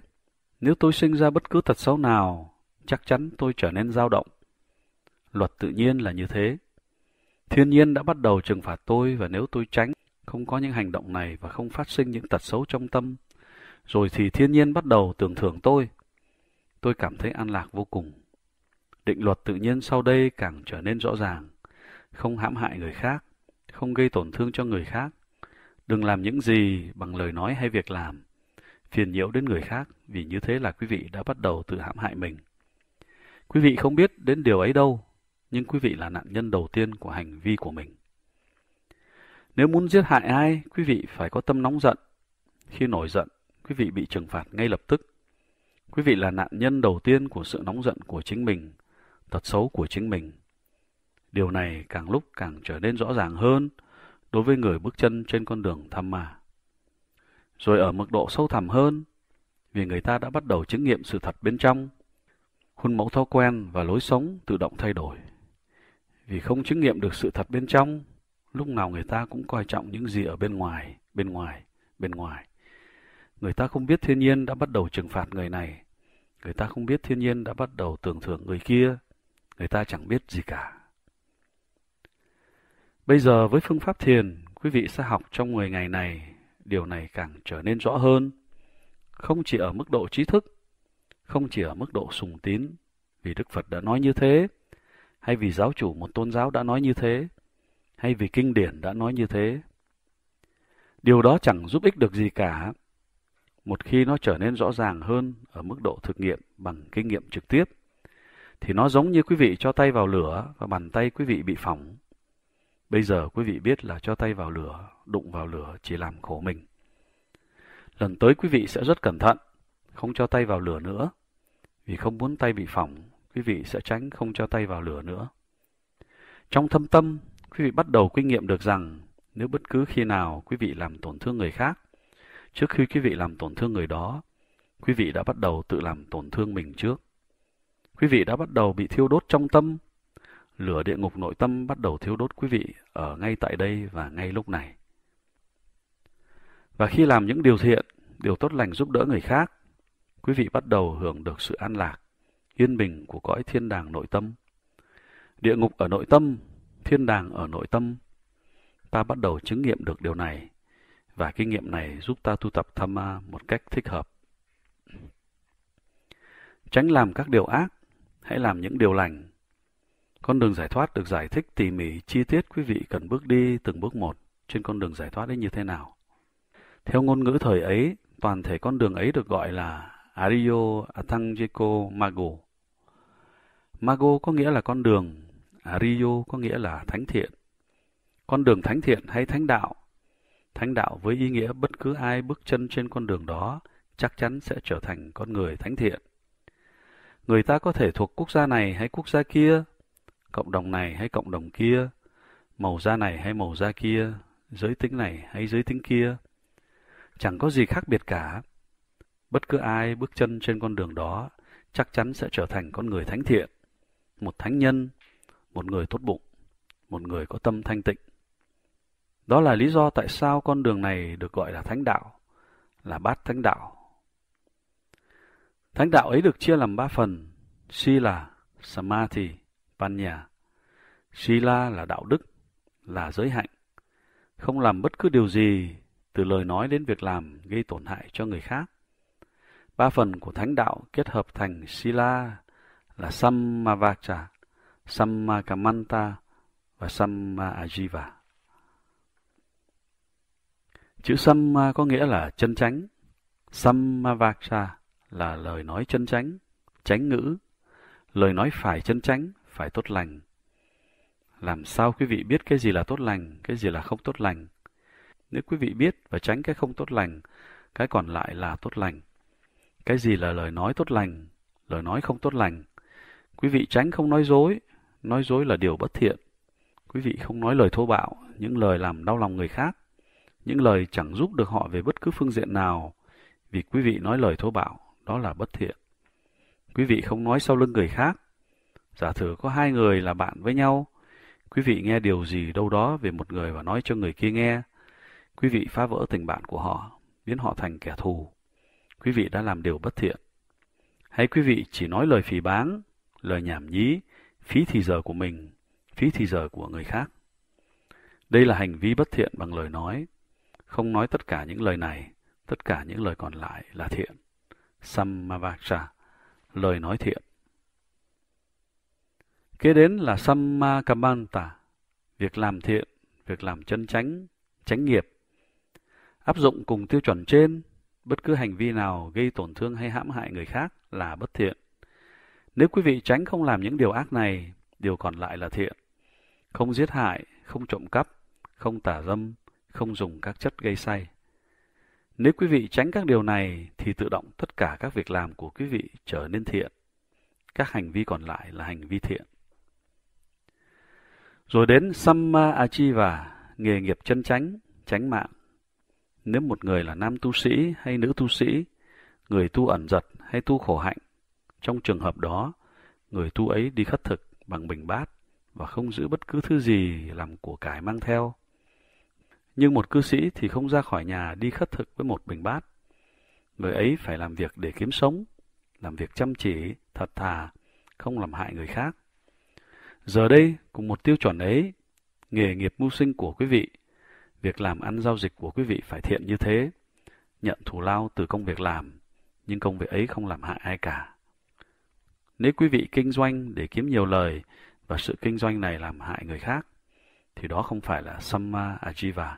nếu tôi sinh ra bất cứ tật xấu nào, chắc chắn tôi trở nên dao động. Luật tự nhiên là như thế. Thiên nhiên đã bắt đầu trừng phạt tôi và nếu tôi tránh, không có những hành động này và không phát sinh những tật xấu trong tâm. Rồi thì thiên nhiên bắt đầu tưởng thưởng tôi. Tôi cảm thấy an lạc vô cùng. Định luật tự nhiên sau đây càng trở nên rõ ràng. Không hãm hại người khác, không gây tổn thương cho người khác. Đừng làm những gì bằng lời nói hay việc làm. Phiền nhiễu đến người khác vì như thế là quý vị đã bắt đầu tự hãm hại mình. Quý vị không biết đến điều ấy đâu, nhưng quý vị là nạn nhân đầu tiên của hành vi của mình. Nếu muốn giết hại ai, quý vị phải có tâm nóng giận. Khi nổi giận, quý vị bị trừng phạt ngay lập tức. Quý vị là nạn nhân đầu tiên của sự nóng giận của chính mình, tật xấu của chính mình. Điều này càng lúc càng trở nên rõ ràng hơn đối với người bước chân trên con đường tham mà. Rồi ở mức độ sâu thẳm hơn, vì người ta đã bắt đầu chứng nghiệm sự thật bên trong, khuôn mẫu thói quen và lối sống tự động thay đổi. Vì không chứng nghiệm được sự thật bên trong, lúc nào người ta cũng coi trọng những gì ở bên ngoài, bên ngoài, bên ngoài. Người ta không biết thiên nhiên đã bắt đầu trừng phạt người này. Người ta không biết thiên nhiên đã bắt đầu tưởng thưởng người kia. Người ta chẳng biết gì cả. Bây giờ với phương pháp thiền, quý vị sẽ học trong 10 ngày này, điều này càng trở nên rõ hơn. Không chỉ ở mức độ trí thức, không chỉ ở mức độ sùng tín, vì Đức Phật đã nói như thế, hay vì giáo chủ một tôn giáo đã nói như thế, hay vì kinh điển đã nói như thế. Điều đó chẳng giúp ích được gì cả một khi nó trở nên rõ ràng hơn ở mức độ thực nghiệm bằng kinh nghiệm trực tiếp thì nó giống như quý vị cho tay vào lửa và bàn tay quý vị bị phỏng. Bây giờ quý vị biết là cho tay vào lửa, đụng vào lửa chỉ làm khổ mình. Lần tới quý vị sẽ rất cẩn thận, không cho tay vào lửa nữa. Vì không muốn tay bị phỏng, quý vị sẽ tránh không cho tay vào lửa nữa. Trong thâm tâm, quý vị bắt đầu kinh nghiệm được rằng nếu bất cứ khi nào quý vị làm tổn thương người khác, trước khi quý vị làm tổn thương người đó, quý vị đã bắt đầu tự làm tổn thương mình trước. Quý vị đã bắt đầu bị thiêu đốt trong tâm, lửa địa ngục nội tâm bắt đầu thiêu đốt quý vị ở ngay tại đây và ngay lúc này. Và khi làm những điều thiện, điều tốt lành giúp đỡ người khác, quý vị bắt đầu hưởng được sự an lạc, yên bình của cõi thiên đàng nội tâm. Địa ngục ở nội tâm thiên đàng ở nội tâm. Ta bắt đầu chứng nghiệm được điều này, và kinh nghiệm này giúp ta tu tập tham ma một cách thích hợp. Tránh làm các điều ác, hãy làm những điều lành. Con đường giải thoát được giải thích tỉ mỉ, chi tiết quý vị cần bước đi từng bước một trên con đường giải thoát ấy như thế nào. Theo ngôn ngữ thời ấy, toàn thể con đường ấy được gọi là Ariyo Atangeko Mago. Mago có nghĩa là con đường Ariyo à, có nghĩa là thánh thiện. Con đường thánh thiện hay thánh đạo? Thánh đạo với ý nghĩa bất cứ ai bước chân trên con đường đó chắc chắn sẽ trở thành con người thánh thiện. Người ta có thể thuộc quốc gia này hay quốc gia kia, cộng đồng này hay cộng đồng kia, màu da này hay màu da kia, giới tính này hay giới tính kia. Chẳng có gì khác biệt cả. Bất cứ ai bước chân trên con đường đó chắc chắn sẽ trở thành con người thánh thiện, một thánh nhân một người tốt bụng, một người có tâm thanh tịnh. Đó là lý do tại sao con đường này được gọi là thánh đạo, là bát thánh đạo. Thánh đạo ấy được chia làm ba phần, Sila, Samadhi, Panya. Sila là đạo đức, là giới hạnh, không làm bất cứ điều gì từ lời nói đến việc làm gây tổn hại cho người khác. Ba phần của thánh đạo kết hợp thành Sila là Sammavacha, Sammakamanta và Samma Ajiva. Chữ Samma có nghĩa là chân chánh, Sammavaksha là lời nói chân chánh, tránh ngữ, lời nói phải chân chánh, phải tốt lành. Làm sao quý vị biết cái gì là tốt lành, cái gì là không tốt lành? Nếu quý vị biết và tránh cái không tốt lành, cái còn lại là tốt lành. Cái gì là lời nói tốt lành, lời nói không tốt lành? Quý vị tránh không nói dối, nói dối là điều bất thiện. Quý vị không nói lời thô bạo, những lời làm đau lòng người khác, những lời chẳng giúp được họ về bất cứ phương diện nào, vì quý vị nói lời thô bạo, đó là bất thiện. Quý vị không nói sau lưng người khác. Giả thử có hai người là bạn với nhau, quý vị nghe điều gì đâu đó về một người và nói cho người kia nghe. Quý vị phá vỡ tình bạn của họ, biến họ thành kẻ thù. Quý vị đã làm điều bất thiện. Hãy quý vị chỉ nói lời phỉ báng, lời nhảm nhí, phí thì giờ của mình, phí thì giờ của người khác. Đây là hành vi bất thiện bằng lời nói. Không nói tất cả những lời này, tất cả những lời còn lại là thiện. Sammavaksha, lời nói thiện. Kế đến là Sammakamanta, việc làm thiện, việc làm chân chánh, chánh nghiệp. Áp dụng cùng tiêu chuẩn trên, bất cứ hành vi nào gây tổn thương hay hãm hại người khác là bất thiện. Nếu quý vị tránh không làm những điều ác này, điều còn lại là thiện. Không giết hại, không trộm cắp, không tả dâm, không dùng các chất gây say. Nếu quý vị tránh các điều này thì tự động tất cả các việc làm của quý vị trở nên thiện. Các hành vi còn lại là hành vi thiện. Rồi đến Samma Achiva, nghề nghiệp chân chánh, tránh mạng. Nếu một người là nam tu sĩ hay nữ tu sĩ, người tu ẩn giật hay tu khổ hạnh, trong trường hợp đó, người tu ấy đi khất thực bằng bình bát và không giữ bất cứ thứ gì làm của cải mang theo. Nhưng một cư sĩ thì không ra khỏi nhà đi khất thực với một bình bát. Người ấy phải làm việc để kiếm sống, làm việc chăm chỉ, thật thà, không làm hại người khác. Giờ đây, cùng một tiêu chuẩn ấy, nghề nghiệp mưu sinh của quý vị, việc làm ăn giao dịch của quý vị phải thiện như thế, nhận thù lao từ công việc làm, nhưng công việc ấy không làm hại ai cả. Nếu quý vị kinh doanh để kiếm nhiều lời và sự kinh doanh này làm hại người khác, thì đó không phải là Samma Ajiva,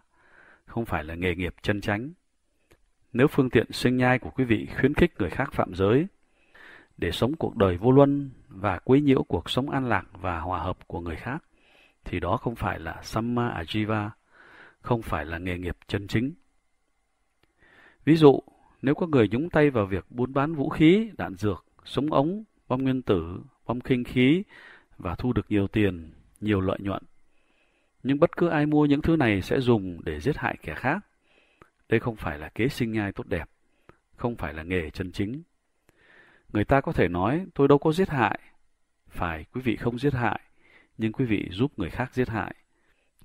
không phải là nghề nghiệp chân chánh. Nếu phương tiện sinh nhai của quý vị khuyến khích người khác phạm giới, để sống cuộc đời vô luân và quấy nhiễu cuộc sống an lạc và hòa hợp của người khác, thì đó không phải là Samma Ajiva, không phải là nghề nghiệp chân chính. Ví dụ, nếu có người nhúng tay vào việc buôn bán vũ khí, đạn dược, súng ống, bom nguyên tử, bom khinh khí và thu được nhiều tiền, nhiều lợi nhuận. Nhưng bất cứ ai mua những thứ này sẽ dùng để giết hại kẻ khác. Đây không phải là kế sinh nhai tốt đẹp, không phải là nghề chân chính. Người ta có thể nói tôi đâu có giết hại. Phải, quý vị không giết hại, nhưng quý vị giúp người khác giết hại.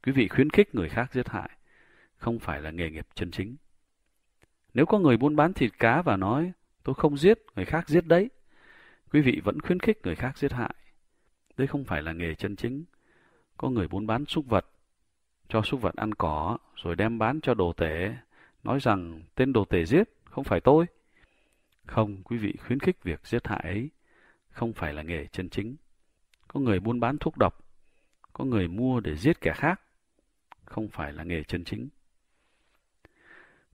Quý vị khuyến khích người khác giết hại, không phải là nghề nghiệp chân chính. Nếu có người buôn bán thịt cá và nói tôi không giết, người khác giết đấy, Quý vị vẫn khuyến khích người khác giết hại. Đây không phải là nghề chân chính. Có người buôn bán súc vật, cho súc vật ăn cỏ, rồi đem bán cho đồ tể, nói rằng tên đồ tể giết, không phải tôi. Không, quý vị khuyến khích việc giết hại ấy, không phải là nghề chân chính. Có người buôn bán thuốc độc, có người mua để giết kẻ khác, không phải là nghề chân chính.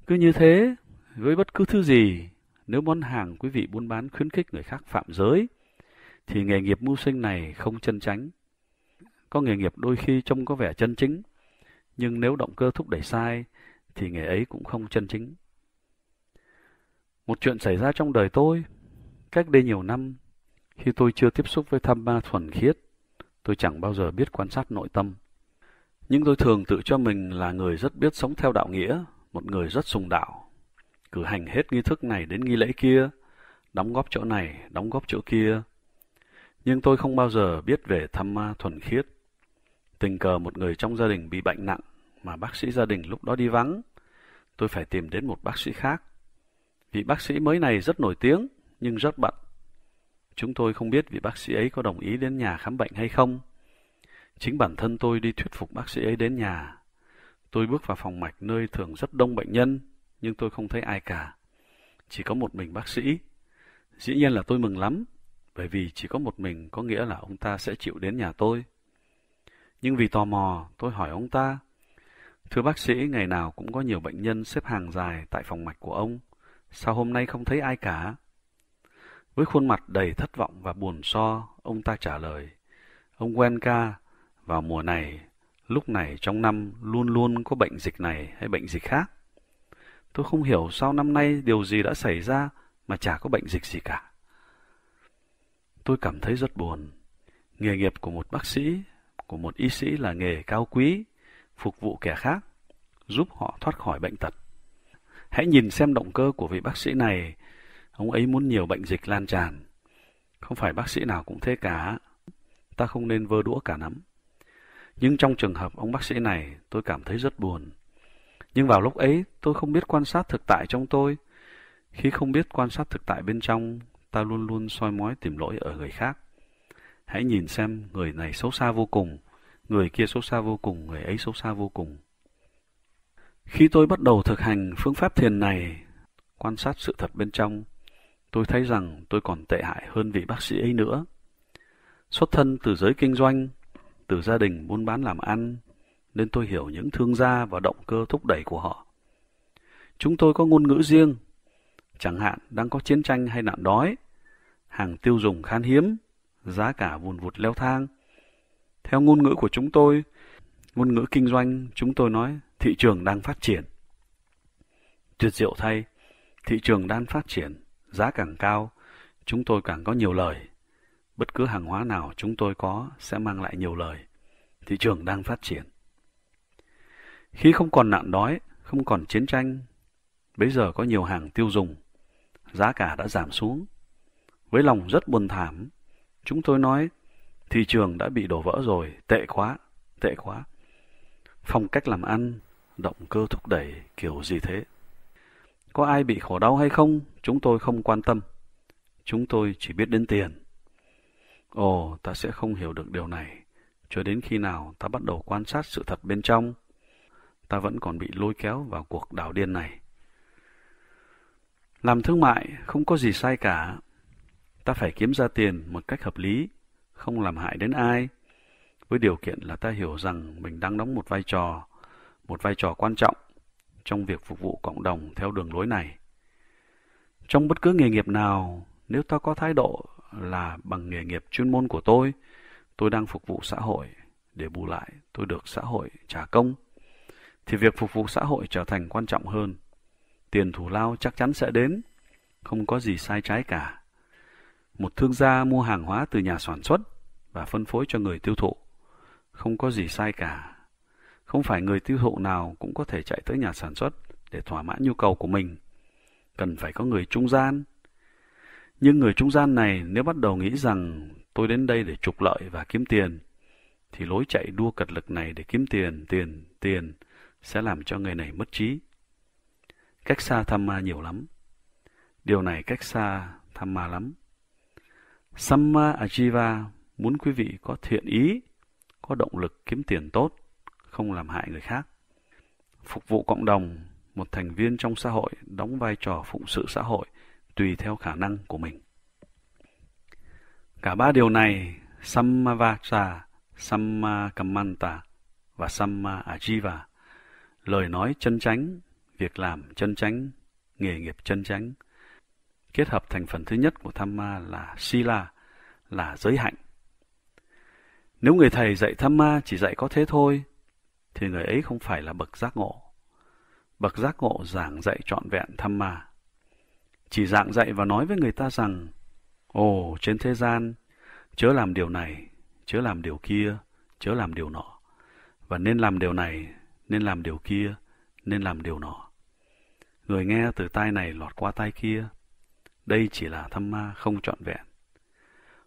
Cứ như thế, với bất cứ thứ gì nếu món hàng quý vị buôn bán khuyến khích người khác phạm giới, thì nghề nghiệp mưu sinh này không chân chánh. Có nghề nghiệp đôi khi trông có vẻ chân chính, nhưng nếu động cơ thúc đẩy sai, thì nghề ấy cũng không chân chính. Một chuyện xảy ra trong đời tôi, cách đây nhiều năm, khi tôi chưa tiếp xúc với tham ma thuần khiết, tôi chẳng bao giờ biết quan sát nội tâm. Nhưng tôi thường tự cho mình là người rất biết sống theo đạo nghĩa, một người rất sùng đạo, cử hành hết nghi thức này đến nghi lễ kia, đóng góp chỗ này, đóng góp chỗ kia. Nhưng tôi không bao giờ biết về tham ma thuần khiết. Tình cờ một người trong gia đình bị bệnh nặng mà bác sĩ gia đình lúc đó đi vắng. Tôi phải tìm đến một bác sĩ khác. Vị bác sĩ mới này rất nổi tiếng nhưng rất bận. Chúng tôi không biết vị bác sĩ ấy có đồng ý đến nhà khám bệnh hay không. Chính bản thân tôi đi thuyết phục bác sĩ ấy đến nhà. Tôi bước vào phòng mạch nơi thường rất đông bệnh nhân nhưng tôi không thấy ai cả. Chỉ có một mình bác sĩ. Dĩ nhiên là tôi mừng lắm, bởi vì chỉ có một mình có nghĩa là ông ta sẽ chịu đến nhà tôi. Nhưng vì tò mò, tôi hỏi ông ta, Thưa bác sĩ, ngày nào cũng có nhiều bệnh nhân xếp hàng dài tại phòng mạch của ông. Sao hôm nay không thấy ai cả? Với khuôn mặt đầy thất vọng và buồn so, ông ta trả lời. Ông quen ca, vào mùa này, lúc này trong năm luôn luôn có bệnh dịch này hay bệnh dịch khác. Tôi không hiểu sao năm nay điều gì đã xảy ra mà chả có bệnh dịch gì cả. Tôi cảm thấy rất buồn. Nghề nghiệp của một bác sĩ, của một y sĩ là nghề cao quý, phục vụ kẻ khác, giúp họ thoát khỏi bệnh tật. Hãy nhìn xem động cơ của vị bác sĩ này. Ông ấy muốn nhiều bệnh dịch lan tràn. Không phải bác sĩ nào cũng thế cả. Ta không nên vơ đũa cả nắm. Nhưng trong trường hợp ông bác sĩ này, tôi cảm thấy rất buồn. Nhưng vào lúc ấy, tôi không biết quan sát thực tại trong tôi. Khi không biết quan sát thực tại bên trong, ta luôn luôn soi mói tìm lỗi ở người khác. Hãy nhìn xem người này xấu xa vô cùng, người kia xấu xa vô cùng, người ấy xấu xa vô cùng. Khi tôi bắt đầu thực hành phương pháp thiền này, quan sát sự thật bên trong, tôi thấy rằng tôi còn tệ hại hơn vị bác sĩ ấy nữa. Xuất thân từ giới kinh doanh, từ gia đình buôn bán làm ăn, nên tôi hiểu những thương gia và động cơ thúc đẩy của họ. Chúng tôi có ngôn ngữ riêng, chẳng hạn đang có chiến tranh hay nạn đói, hàng tiêu dùng khan hiếm, giá cả vùn vụt leo thang. Theo ngôn ngữ của chúng tôi, ngôn ngữ kinh doanh, chúng tôi nói thị trường đang phát triển. Tuyệt diệu thay, thị trường đang phát triển, giá càng cao, chúng tôi càng có nhiều lời. Bất cứ hàng hóa nào chúng tôi có sẽ mang lại nhiều lời. Thị trường đang phát triển. Khi không còn nạn đói, không còn chiến tranh, bây giờ có nhiều hàng tiêu dùng, giá cả đã giảm xuống. Với lòng rất buồn thảm, chúng tôi nói thị trường đã bị đổ vỡ rồi, tệ quá, tệ quá. Phong cách làm ăn, động cơ thúc đẩy kiểu gì thế? Có ai bị khổ đau hay không, chúng tôi không quan tâm. Chúng tôi chỉ biết đến tiền. Ồ, ta sẽ không hiểu được điều này, cho đến khi nào ta bắt đầu quan sát sự thật bên trong ta vẫn còn bị lôi kéo vào cuộc đảo điên này. Làm thương mại không có gì sai cả. Ta phải kiếm ra tiền một cách hợp lý, không làm hại đến ai, với điều kiện là ta hiểu rằng mình đang đóng một vai trò, một vai trò quan trọng trong việc phục vụ cộng đồng theo đường lối này. Trong bất cứ nghề nghiệp nào, nếu ta có thái độ là bằng nghề nghiệp chuyên môn của tôi, tôi đang phục vụ xã hội để bù lại tôi được xã hội trả công thì việc phục vụ xã hội trở thành quan trọng hơn. Tiền thù lao chắc chắn sẽ đến, không có gì sai trái cả. Một thương gia mua hàng hóa từ nhà sản xuất và phân phối cho người tiêu thụ, không có gì sai cả. Không phải người tiêu thụ nào cũng có thể chạy tới nhà sản xuất để thỏa mãn nhu cầu của mình. Cần phải có người trung gian. Nhưng người trung gian này nếu bắt đầu nghĩ rằng tôi đến đây để trục lợi và kiếm tiền, thì lối chạy đua cật lực này để kiếm tiền, tiền, tiền sẽ làm cho người này mất trí. Cách xa tham ma nhiều lắm. Điều này cách xa tham ma lắm. Samma Ajiva muốn quý vị có thiện ý, có động lực kiếm tiền tốt, không làm hại người khác. Phục vụ cộng đồng, một thành viên trong xã hội đóng vai trò phụng sự xã hội tùy theo khả năng của mình. Cả ba điều này, Sammavacha, Sammakamanta và Samma Ajiva lời nói chân chánh, việc làm chân chánh, nghề nghiệp chân chánh. Kết hợp thành phần thứ nhất của tham ma là sila, là giới hạnh. Nếu người thầy dạy tham ma chỉ dạy có thế thôi, thì người ấy không phải là bậc giác ngộ. Bậc giác ngộ giảng dạy trọn vẹn tham ma. Chỉ dạng dạy và nói với người ta rằng, Ồ, trên thế gian, chớ làm điều này, chớ làm điều kia, chớ làm điều nọ. Và nên làm điều này nên làm điều kia, nên làm điều nọ. Người nghe từ tai này lọt qua tai kia. Đây chỉ là thâm ma không trọn vẹn.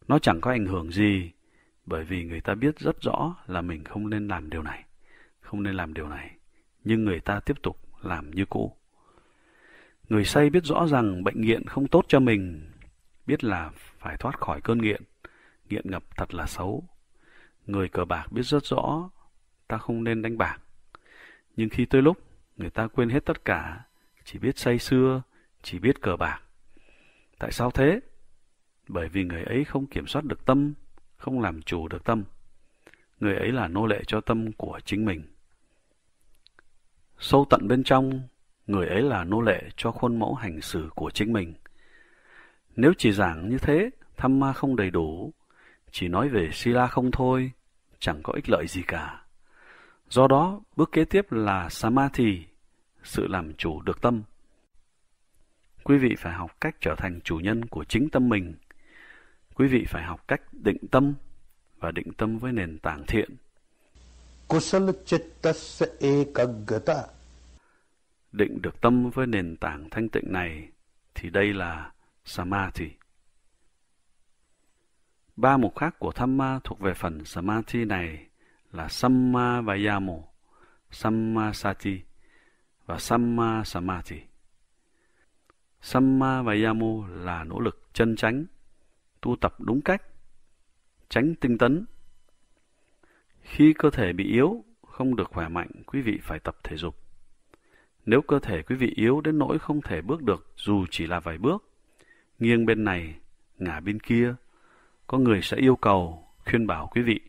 Nó chẳng có ảnh hưởng gì, bởi vì người ta biết rất rõ là mình không nên làm điều này, không nên làm điều này, nhưng người ta tiếp tục làm như cũ. Người say biết rõ rằng bệnh nghiện không tốt cho mình, biết là phải thoát khỏi cơn nghiện, nghiện ngập thật là xấu. Người cờ bạc biết rất rõ ta không nên đánh bạc, nhưng khi tới lúc, người ta quên hết tất cả, chỉ biết say sưa, chỉ biết cờ bạc. Tại sao thế? Bởi vì người ấy không kiểm soát được tâm, không làm chủ được tâm. Người ấy là nô lệ cho tâm của chính mình. Sâu tận bên trong, người ấy là nô lệ cho khuôn mẫu hành xử của chính mình. Nếu chỉ giảng như thế, tham ma không đầy đủ, chỉ nói về Sila không thôi, chẳng có ích lợi gì cả. Do đó, bước kế tiếp là Samadhi, sự làm chủ được tâm. Quý vị phải học cách trở thành chủ nhân của chính tâm mình. Quý vị phải học cách định tâm và định tâm với nền tảng thiện. Định được tâm với nền tảng thanh tịnh này thì đây là Samadhi. Ba mục khác của Thamma thuộc về phần Samadhi này là Samma Vayamo, Samma Sati và Samma Samadhi. Samma Vayamo là nỗ lực chân chánh, tu tập đúng cách, tránh tinh tấn. Khi cơ thể bị yếu, không được khỏe mạnh, quý vị phải tập thể dục. Nếu cơ thể quý vị yếu đến nỗi không thể bước được dù chỉ là vài bước, nghiêng bên này, ngả bên kia, có người sẽ yêu cầu, khuyên bảo quý vị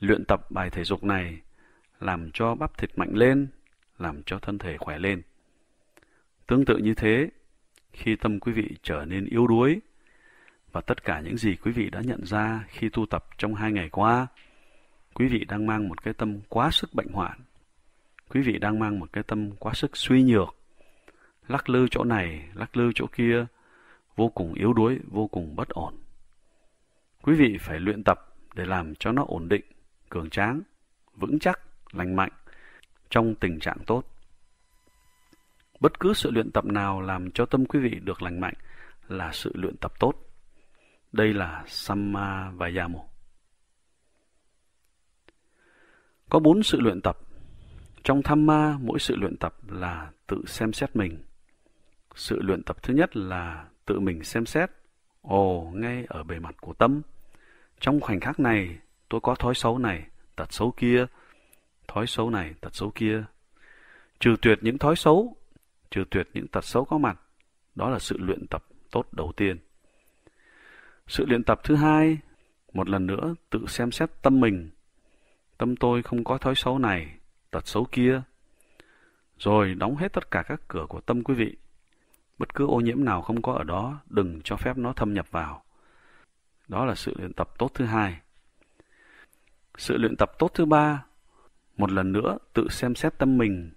Luyện tập bài thể dục này làm cho bắp thịt mạnh lên, làm cho thân thể khỏe lên. Tương tự như thế, khi tâm quý vị trở nên yếu đuối và tất cả những gì quý vị đã nhận ra khi tu tập trong hai ngày qua, quý vị đang mang một cái tâm quá sức bệnh hoạn. Quý vị đang mang một cái tâm quá sức suy nhược, lắc lư chỗ này, lắc lư chỗ kia, vô cùng yếu đuối, vô cùng bất ổn. Quý vị phải luyện tập để làm cho nó ổn định cường tráng, vững chắc, lành mạnh, trong tình trạng tốt. Bất cứ sự luyện tập nào làm cho tâm quý vị được lành mạnh là sự luyện tập tốt. Đây là Samma Vayamo. Có bốn sự luyện tập. Trong tham ma, mỗi sự luyện tập là tự xem xét mình. Sự luyện tập thứ nhất là tự mình xem xét, ồ, ngay ở bề mặt của tâm. Trong khoảnh khắc này, tôi có thói xấu này, tật xấu kia, thói xấu này, tật xấu kia. Trừ tuyệt những thói xấu, trừ tuyệt những tật xấu có mặt, đó là sự luyện tập tốt đầu tiên. Sự luyện tập thứ hai, một lần nữa tự xem xét tâm mình. Tâm tôi không có thói xấu này, tật xấu kia. Rồi đóng hết tất cả các cửa của tâm quý vị. Bất cứ ô nhiễm nào không có ở đó, đừng cho phép nó thâm nhập vào. Đó là sự luyện tập tốt thứ hai. Sự luyện tập tốt thứ ba, một lần nữa tự xem xét tâm mình.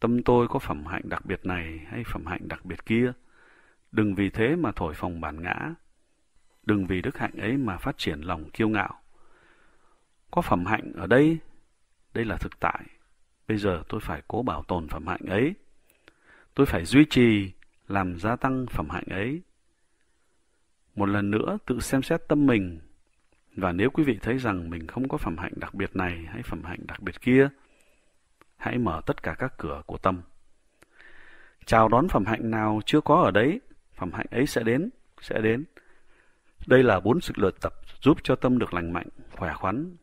Tâm tôi có phẩm hạnh đặc biệt này hay phẩm hạnh đặc biệt kia. Đừng vì thế mà thổi phồng bản ngã. Đừng vì đức hạnh ấy mà phát triển lòng kiêu ngạo. Có phẩm hạnh ở đây, đây là thực tại. Bây giờ tôi phải cố bảo tồn phẩm hạnh ấy. Tôi phải duy trì, làm gia tăng phẩm hạnh ấy. Một lần nữa tự xem xét tâm mình và nếu quý vị thấy rằng mình không có phẩm hạnh đặc biệt này hay phẩm hạnh đặc biệt kia, hãy mở tất cả các cửa của tâm. Chào đón phẩm hạnh nào chưa có ở đấy, phẩm hạnh ấy sẽ đến, sẽ đến. Đây là bốn sự luyện tập giúp cho tâm được lành mạnh, khỏe khoắn.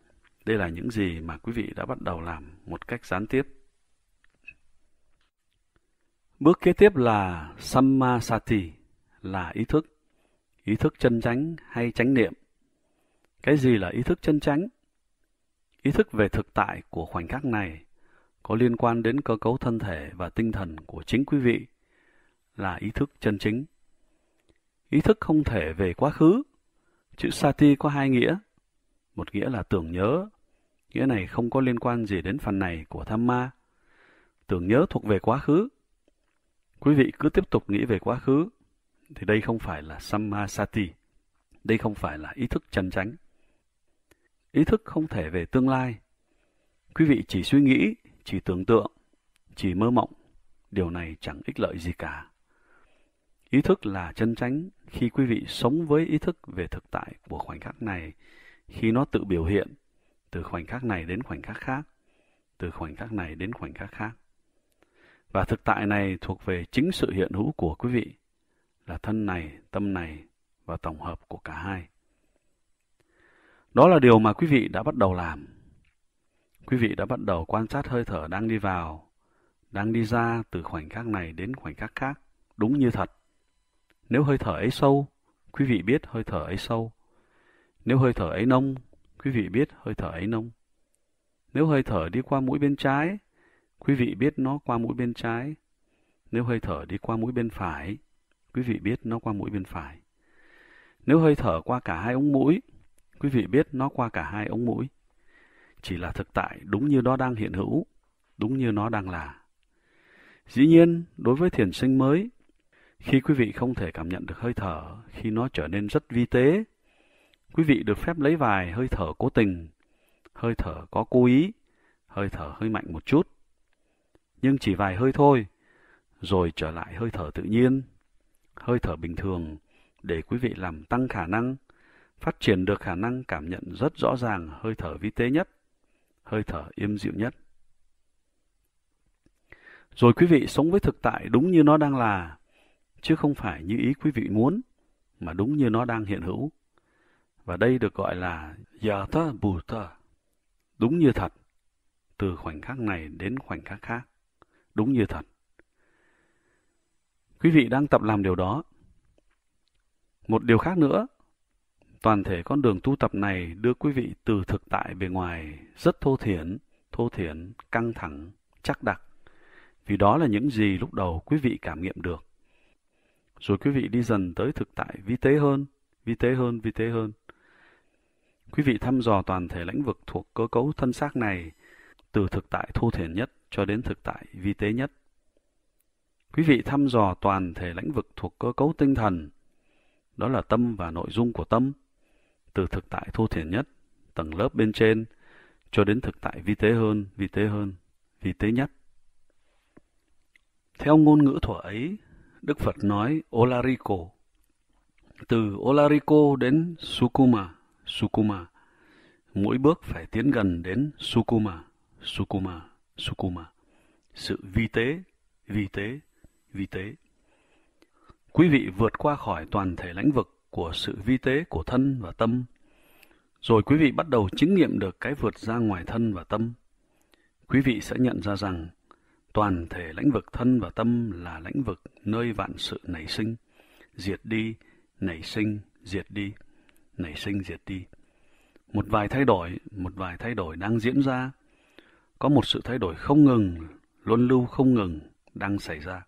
Đây là những gì mà quý vị đã bắt đầu làm một cách gián tiếp. Bước kế tiếp là samma sati là ý thức, ý thức chân chánh hay chánh niệm. Cái gì là ý thức chân chánh? Ý thức về thực tại của khoảnh khắc này có liên quan đến cơ cấu thân thể và tinh thần của chính quý vị là ý thức chân chính. Ý thức không thể về quá khứ. Chữ sati có hai nghĩa. Một nghĩa là tưởng nhớ. Nghĩa này không có liên quan gì đến phần này của tham ma. Tưởng nhớ thuộc về quá khứ. Quý vị cứ tiếp tục nghĩ về quá khứ thì đây không phải là samma sati. Đây không phải là ý thức chân chánh ý thức không thể về tương lai. Quý vị chỉ suy nghĩ, chỉ tưởng tượng, chỉ mơ mộng, điều này chẳng ích lợi gì cả. Ý thức là chân tránh khi quý vị sống với ý thức về thực tại của khoảnh khắc này, khi nó tự biểu hiện từ khoảnh khắc này đến khoảnh khắc khác, từ khoảnh khắc này đến khoảnh khắc khác. Và thực tại này thuộc về chính sự hiện hữu của quý vị, là thân này, tâm này và tổng hợp của cả hai. Đó là điều mà quý vị đã bắt đầu làm. Quý vị đã bắt đầu quan sát hơi thở đang đi vào, đang đi ra từ khoảnh khắc này đến khoảnh khắc khác, đúng như thật. Nếu hơi thở ấy sâu, quý vị biết hơi thở ấy sâu. Nếu hơi thở ấy nông, quý vị biết hơi thở ấy nông. Nếu hơi thở đi qua mũi bên trái, quý vị biết nó qua mũi bên trái. Nếu hơi thở đi qua mũi bên phải, quý vị biết nó qua mũi bên phải. Nếu hơi thở qua cả hai ống mũi, Quý vị biết nó qua cả hai ống mũi. Chỉ là thực tại đúng như nó đang hiện hữu, đúng như nó đang là. Dĩ nhiên, đối với thiền sinh mới, khi quý vị không thể cảm nhận được hơi thở, khi nó trở nên rất vi tế, quý vị được phép lấy vài hơi thở cố tình, hơi thở có cố ý, hơi thở hơi mạnh một chút. Nhưng chỉ vài hơi thôi, rồi trở lại hơi thở tự nhiên, hơi thở bình thường để quý vị làm tăng khả năng phát triển được khả năng cảm nhận rất rõ ràng hơi thở vi tế nhất, hơi thở im dịu nhất. Rồi quý vị sống với thực tại đúng như nó đang là, chứ không phải như ý quý vị muốn, mà đúng như nó đang hiện hữu. Và đây được gọi là yata buddha, đúng như thật, từ khoảnh khắc này đến khoảnh khắc khác, đúng như thật. Quý vị đang tập làm điều đó. Một điều khác nữa Toàn thể con đường tu tập này đưa quý vị từ thực tại bề ngoài rất thô thiển, thô thiển, căng thẳng, chắc đặc. Vì đó là những gì lúc đầu quý vị cảm nghiệm được. Rồi quý vị đi dần tới thực tại vi tế hơn, vi tế hơn, vi tế hơn. Quý vị thăm dò toàn thể lĩnh vực thuộc cơ cấu thân xác này, từ thực tại thô thiển nhất cho đến thực tại vi tế nhất. Quý vị thăm dò toàn thể lĩnh vực thuộc cơ cấu tinh thần, đó là tâm và nội dung của tâm từ thực tại thô thiển nhất, tầng lớp bên trên, cho đến thực tại vi tế hơn, vi tế hơn, vi tế nhất. Theo ngôn ngữ thuở ấy, Đức Phật nói Olarico. Từ Olarico đến Sukuma, Sukuma. Mỗi bước phải tiến gần đến Sukuma, Sukuma, Sukuma. Sự vi tế, vi tế, vi tế. Quý vị vượt qua khỏi toàn thể lãnh vực của sự vi tế của thân và tâm. Rồi quý vị bắt đầu chứng nghiệm được cái vượt ra ngoài thân và tâm. Quý vị sẽ nhận ra rằng toàn thể lãnh vực thân và tâm là lãnh vực nơi vạn sự nảy sinh, diệt đi, nảy sinh, diệt đi, nảy sinh, diệt đi. Một vài thay đổi, một vài thay đổi đang diễn ra. Có một sự thay đổi không ngừng, luân lưu không ngừng đang xảy ra.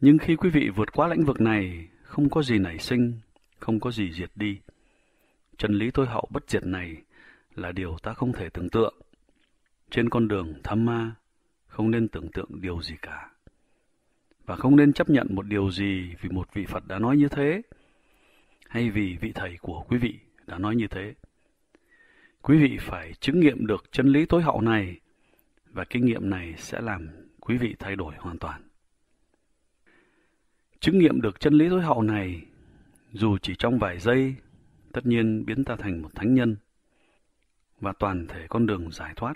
Nhưng khi quý vị vượt qua lĩnh vực này, không có gì nảy sinh, không có gì diệt đi. Chân lý tối hậu bất diệt này là điều ta không thể tưởng tượng. Trên con đường tham ma, không nên tưởng tượng điều gì cả. Và không nên chấp nhận một điều gì vì một vị Phật đã nói như thế, hay vì vị thầy của quý vị đã nói như thế. Quý vị phải chứng nghiệm được chân lý tối hậu này, và kinh nghiệm này sẽ làm quý vị thay đổi hoàn toàn. Chứng nghiệm được chân lý tối hậu này, dù chỉ trong vài giây, tất nhiên biến ta thành một thánh nhân và toàn thể con đường giải thoát.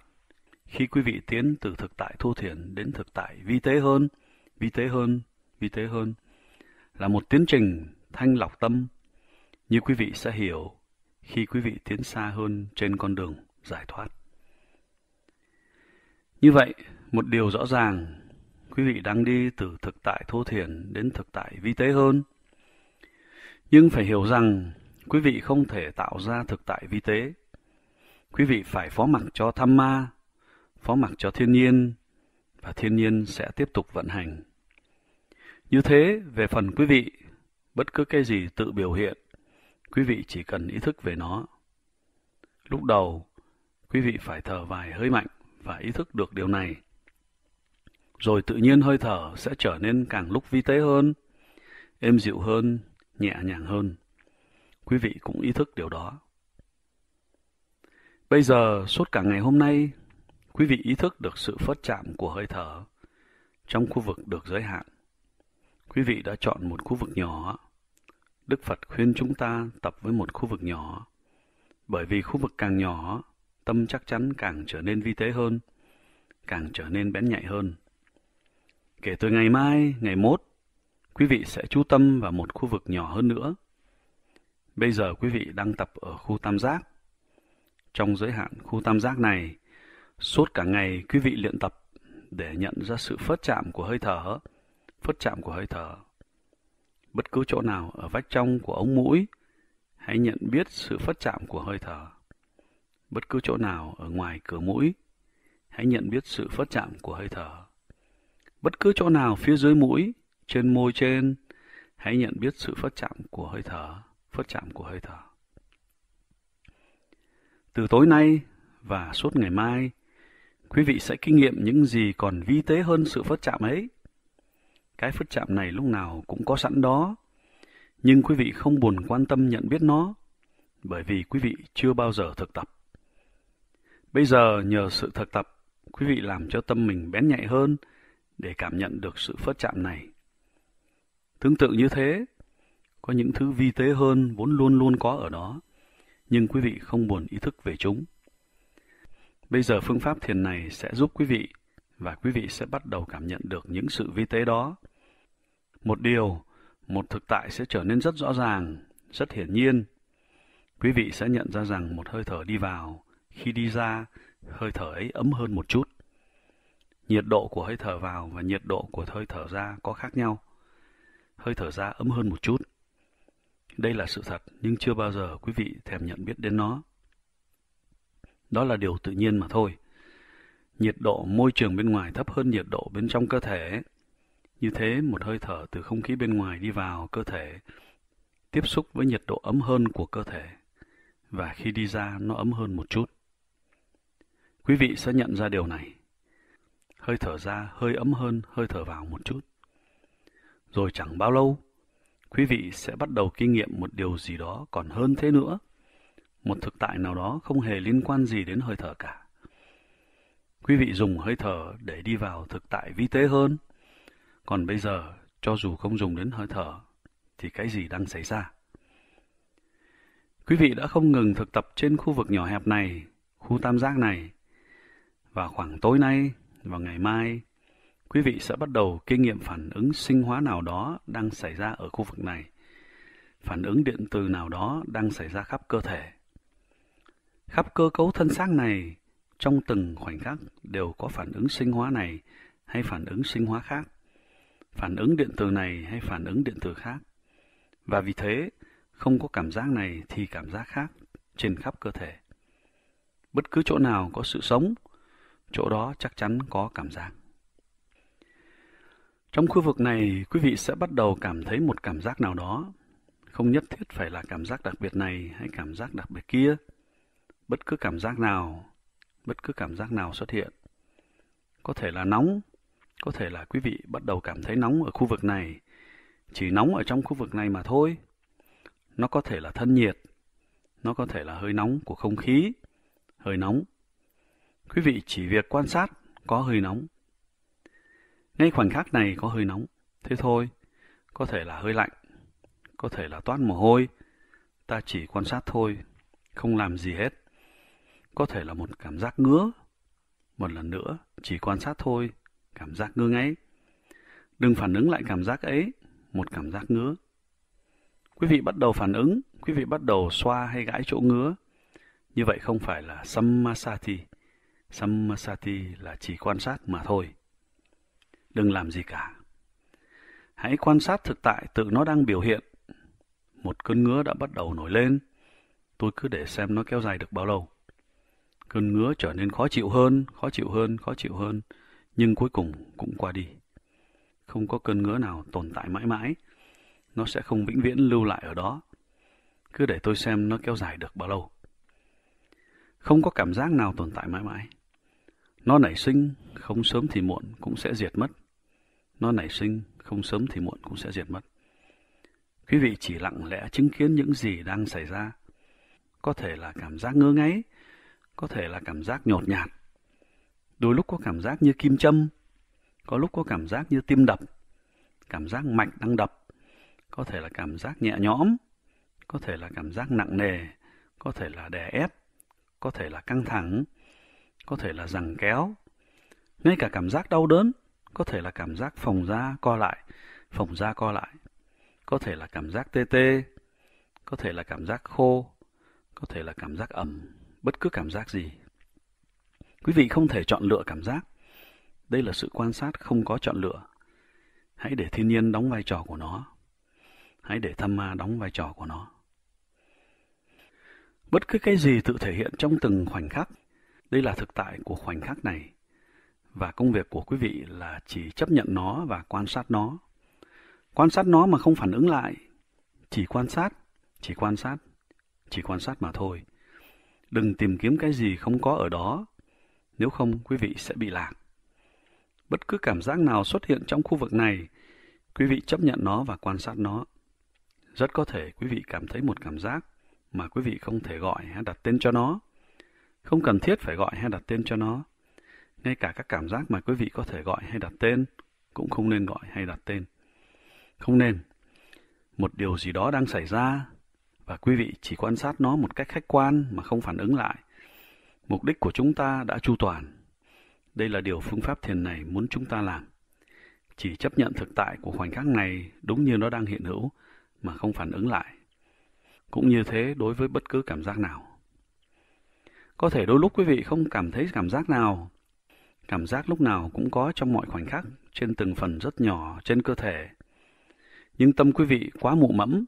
Khi quý vị tiến từ thực tại thô thiển đến thực tại vi tế hơn, vi tế hơn, vi tế hơn, là một tiến trình thanh lọc tâm, như quý vị sẽ hiểu khi quý vị tiến xa hơn trên con đường giải thoát. Như vậy, một điều rõ ràng quý vị đang đi từ thực tại thô thiển đến thực tại vi tế hơn. Nhưng phải hiểu rằng quý vị không thể tạo ra thực tại vi tế. Quý vị phải phó mặc cho tham ma, phó mặc cho thiên nhiên và thiên nhiên sẽ tiếp tục vận hành. Như thế, về phần quý vị, bất cứ cái gì tự biểu hiện, quý vị chỉ cần ý thức về nó. Lúc đầu, quý vị phải thở vài hơi mạnh và ý thức được điều này rồi tự nhiên hơi thở sẽ trở nên càng lúc vi tế hơn, êm dịu hơn, nhẹ nhàng hơn. Quý vị cũng ý thức điều đó. Bây giờ, suốt cả ngày hôm nay, quý vị ý thức được sự phất chạm của hơi thở trong khu vực được giới hạn. Quý vị đã chọn một khu vực nhỏ. Đức Phật khuyên chúng ta tập với một khu vực nhỏ, bởi vì khu vực càng nhỏ, tâm chắc chắn càng trở nên vi tế hơn, càng trở nên bén nhạy hơn. Kể từ ngày mai, ngày mốt, quý vị sẽ chú tâm vào một khu vực nhỏ hơn nữa. Bây giờ quý vị đang tập ở khu tam giác. Trong giới hạn khu tam giác này, suốt cả ngày quý vị luyện tập để nhận ra sự phớt chạm của hơi thở, phớt chạm của hơi thở. Bất cứ chỗ nào ở vách trong của ống mũi, hãy nhận biết sự phớt chạm của hơi thở. Bất cứ chỗ nào ở ngoài cửa mũi, hãy nhận biết sự phớt chạm của hơi thở bất cứ chỗ nào phía dưới mũi, trên môi trên, hãy nhận biết sự phát chạm của hơi thở, phát chạm của hơi thở. Từ tối nay và suốt ngày mai, quý vị sẽ kinh nghiệm những gì còn vi tế hơn sự phất chạm ấy. Cái phất chạm này lúc nào cũng có sẵn đó, nhưng quý vị không buồn quan tâm nhận biết nó, bởi vì quý vị chưa bao giờ thực tập. Bây giờ nhờ sự thực tập, quý vị làm cho tâm mình bén nhạy hơn, để cảm nhận được sự phớt chạm này. Tương tự như thế, có những thứ vi tế hơn vốn luôn luôn có ở đó, nhưng quý vị không buồn ý thức về chúng. Bây giờ phương pháp thiền này sẽ giúp quý vị và quý vị sẽ bắt đầu cảm nhận được những sự vi tế đó. Một điều, một thực tại sẽ trở nên rất rõ ràng, rất hiển nhiên. Quý vị sẽ nhận ra rằng một hơi thở đi vào, khi đi ra, hơi thở ấy ấm hơn một chút nhiệt độ của hơi thở vào và nhiệt độ của hơi thở ra có khác nhau. Hơi thở ra ấm hơn một chút. Đây là sự thật, nhưng chưa bao giờ quý vị thèm nhận biết đến nó. Đó là điều tự nhiên mà thôi. Nhiệt độ môi trường bên ngoài thấp hơn nhiệt độ bên trong cơ thể. Như thế, một hơi thở từ không khí bên ngoài đi vào cơ thể, tiếp xúc với nhiệt độ ấm hơn của cơ thể, và khi đi ra nó ấm hơn một chút. Quý vị sẽ nhận ra điều này hơi thở ra hơi ấm hơn hơi thở vào một chút. Rồi chẳng bao lâu, quý vị sẽ bắt đầu kinh nghiệm một điều gì đó còn hơn thế nữa, một thực tại nào đó không hề liên quan gì đến hơi thở cả. Quý vị dùng hơi thở để đi vào thực tại vi tế hơn. Còn bây giờ, cho dù không dùng đến hơi thở, thì cái gì đang xảy ra? Quý vị đã không ngừng thực tập trên khu vực nhỏ hẹp này, khu tam giác này. Và khoảng tối nay, vào ngày mai, quý vị sẽ bắt đầu kinh nghiệm phản ứng sinh hóa nào đó đang xảy ra ở khu vực này, phản ứng điện từ nào đó đang xảy ra khắp cơ thể. Khắp cơ cấu thân xác này, trong từng khoảnh khắc đều có phản ứng sinh hóa này hay phản ứng sinh hóa khác, phản ứng điện từ này hay phản ứng điện từ khác. Và vì thế, không có cảm giác này thì cảm giác khác trên khắp cơ thể. Bất cứ chỗ nào có sự sống, chỗ đó chắc chắn có cảm giác. Trong khu vực này, quý vị sẽ bắt đầu cảm thấy một cảm giác nào đó. Không nhất thiết phải là cảm giác đặc biệt này hay cảm giác đặc biệt kia. Bất cứ cảm giác nào, bất cứ cảm giác nào xuất hiện. Có thể là nóng, có thể là quý vị bắt đầu cảm thấy nóng ở khu vực này. Chỉ nóng ở trong khu vực này mà thôi. Nó có thể là thân nhiệt, nó có thể là hơi nóng của không khí, hơi nóng Quý vị chỉ việc quan sát có hơi nóng. Ngay khoảnh khắc này có hơi nóng, thế thôi, có thể là hơi lạnh, có thể là toát mồ hôi, ta chỉ quan sát thôi, không làm gì hết. Có thể là một cảm giác ngứa, một lần nữa chỉ quan sát thôi, cảm giác ngứa ngáy. Đừng phản ứng lại cảm giác ấy, một cảm giác ngứa. Quý vị bắt đầu phản ứng, quý vị bắt đầu xoa hay gãi chỗ ngứa. Như vậy không phải là sammasati. Samasati là chỉ quan sát mà thôi. Đừng làm gì cả. Hãy quan sát thực tại tự nó đang biểu hiện. Một cơn ngứa đã bắt đầu nổi lên. Tôi cứ để xem nó kéo dài được bao lâu. Cơn ngứa trở nên khó chịu hơn, khó chịu hơn, khó chịu hơn, nhưng cuối cùng cũng qua đi. Không có cơn ngứa nào tồn tại mãi mãi. Nó sẽ không vĩnh viễn lưu lại ở đó. Cứ để tôi xem nó kéo dài được bao lâu. Không có cảm giác nào tồn tại mãi mãi nó nảy sinh, không sớm thì muộn cũng sẽ diệt mất. Nó nảy sinh, không sớm thì muộn cũng sẽ diệt mất. Quý vị chỉ lặng lẽ chứng kiến những gì đang xảy ra. Có thể là cảm giác ngơ ngáy, có thể là cảm giác nhột nhạt. Đôi lúc có cảm giác như kim châm, có lúc có cảm giác như tim đập, cảm giác mạch đang đập, có thể là cảm giác nhẹ nhõm, có thể là cảm giác nặng nề, có thể là đè ép, có thể là căng thẳng, có thể là rằng kéo. Ngay cả cảm giác đau đớn có thể là cảm giác phòng da co lại, phòng da co lại. Có thể là cảm giác tê tê, có thể là cảm giác khô, có thể là cảm giác ẩm, bất cứ cảm giác gì. Quý vị không thể chọn lựa cảm giác. Đây là sự quan sát không có chọn lựa. Hãy để thiên nhiên đóng vai trò của nó. Hãy để tham ma đóng vai trò của nó. Bất cứ cái gì tự thể hiện trong từng khoảnh khắc đây là thực tại của khoảnh khắc này và công việc của quý vị là chỉ chấp nhận nó và quan sát nó. Quan sát nó mà không phản ứng lại, chỉ quan sát, chỉ quan sát, chỉ quan sát mà thôi. Đừng tìm kiếm cái gì không có ở đó, nếu không quý vị sẽ bị lạc. Bất cứ cảm giác nào xuất hiện trong khu vực này, quý vị chấp nhận nó và quan sát nó. Rất có thể quý vị cảm thấy một cảm giác mà quý vị không thể gọi hay đặt tên cho nó không cần thiết phải gọi hay đặt tên cho nó. Ngay cả các cảm giác mà quý vị có thể gọi hay đặt tên, cũng không nên gọi hay đặt tên. Không nên. Một điều gì đó đang xảy ra, và quý vị chỉ quan sát nó một cách khách quan mà không phản ứng lại. Mục đích của chúng ta đã chu toàn. Đây là điều phương pháp thiền này muốn chúng ta làm. Chỉ chấp nhận thực tại của khoảnh khắc này đúng như nó đang hiện hữu, mà không phản ứng lại. Cũng như thế đối với bất cứ cảm giác nào. Có thể đôi lúc quý vị không cảm thấy cảm giác nào. Cảm giác lúc nào cũng có trong mọi khoảnh khắc, trên từng phần rất nhỏ trên cơ thể. Nhưng tâm quý vị quá mụ mẫm,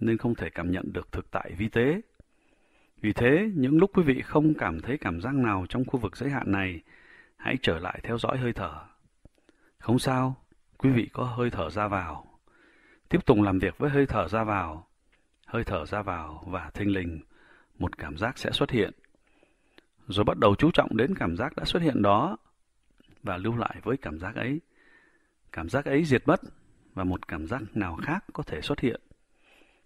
nên không thể cảm nhận được thực tại vi tế. Vì thế, những lúc quý vị không cảm thấy cảm giác nào trong khu vực giới hạn này, hãy trở lại theo dõi hơi thở. Không sao, quý vị có hơi thở ra vào. Tiếp tục làm việc với hơi thở ra vào. Hơi thở ra vào và thinh linh, một cảm giác sẽ xuất hiện rồi bắt đầu chú trọng đến cảm giác đã xuất hiện đó và lưu lại với cảm giác ấy. Cảm giác ấy diệt mất và một cảm giác nào khác có thể xuất hiện.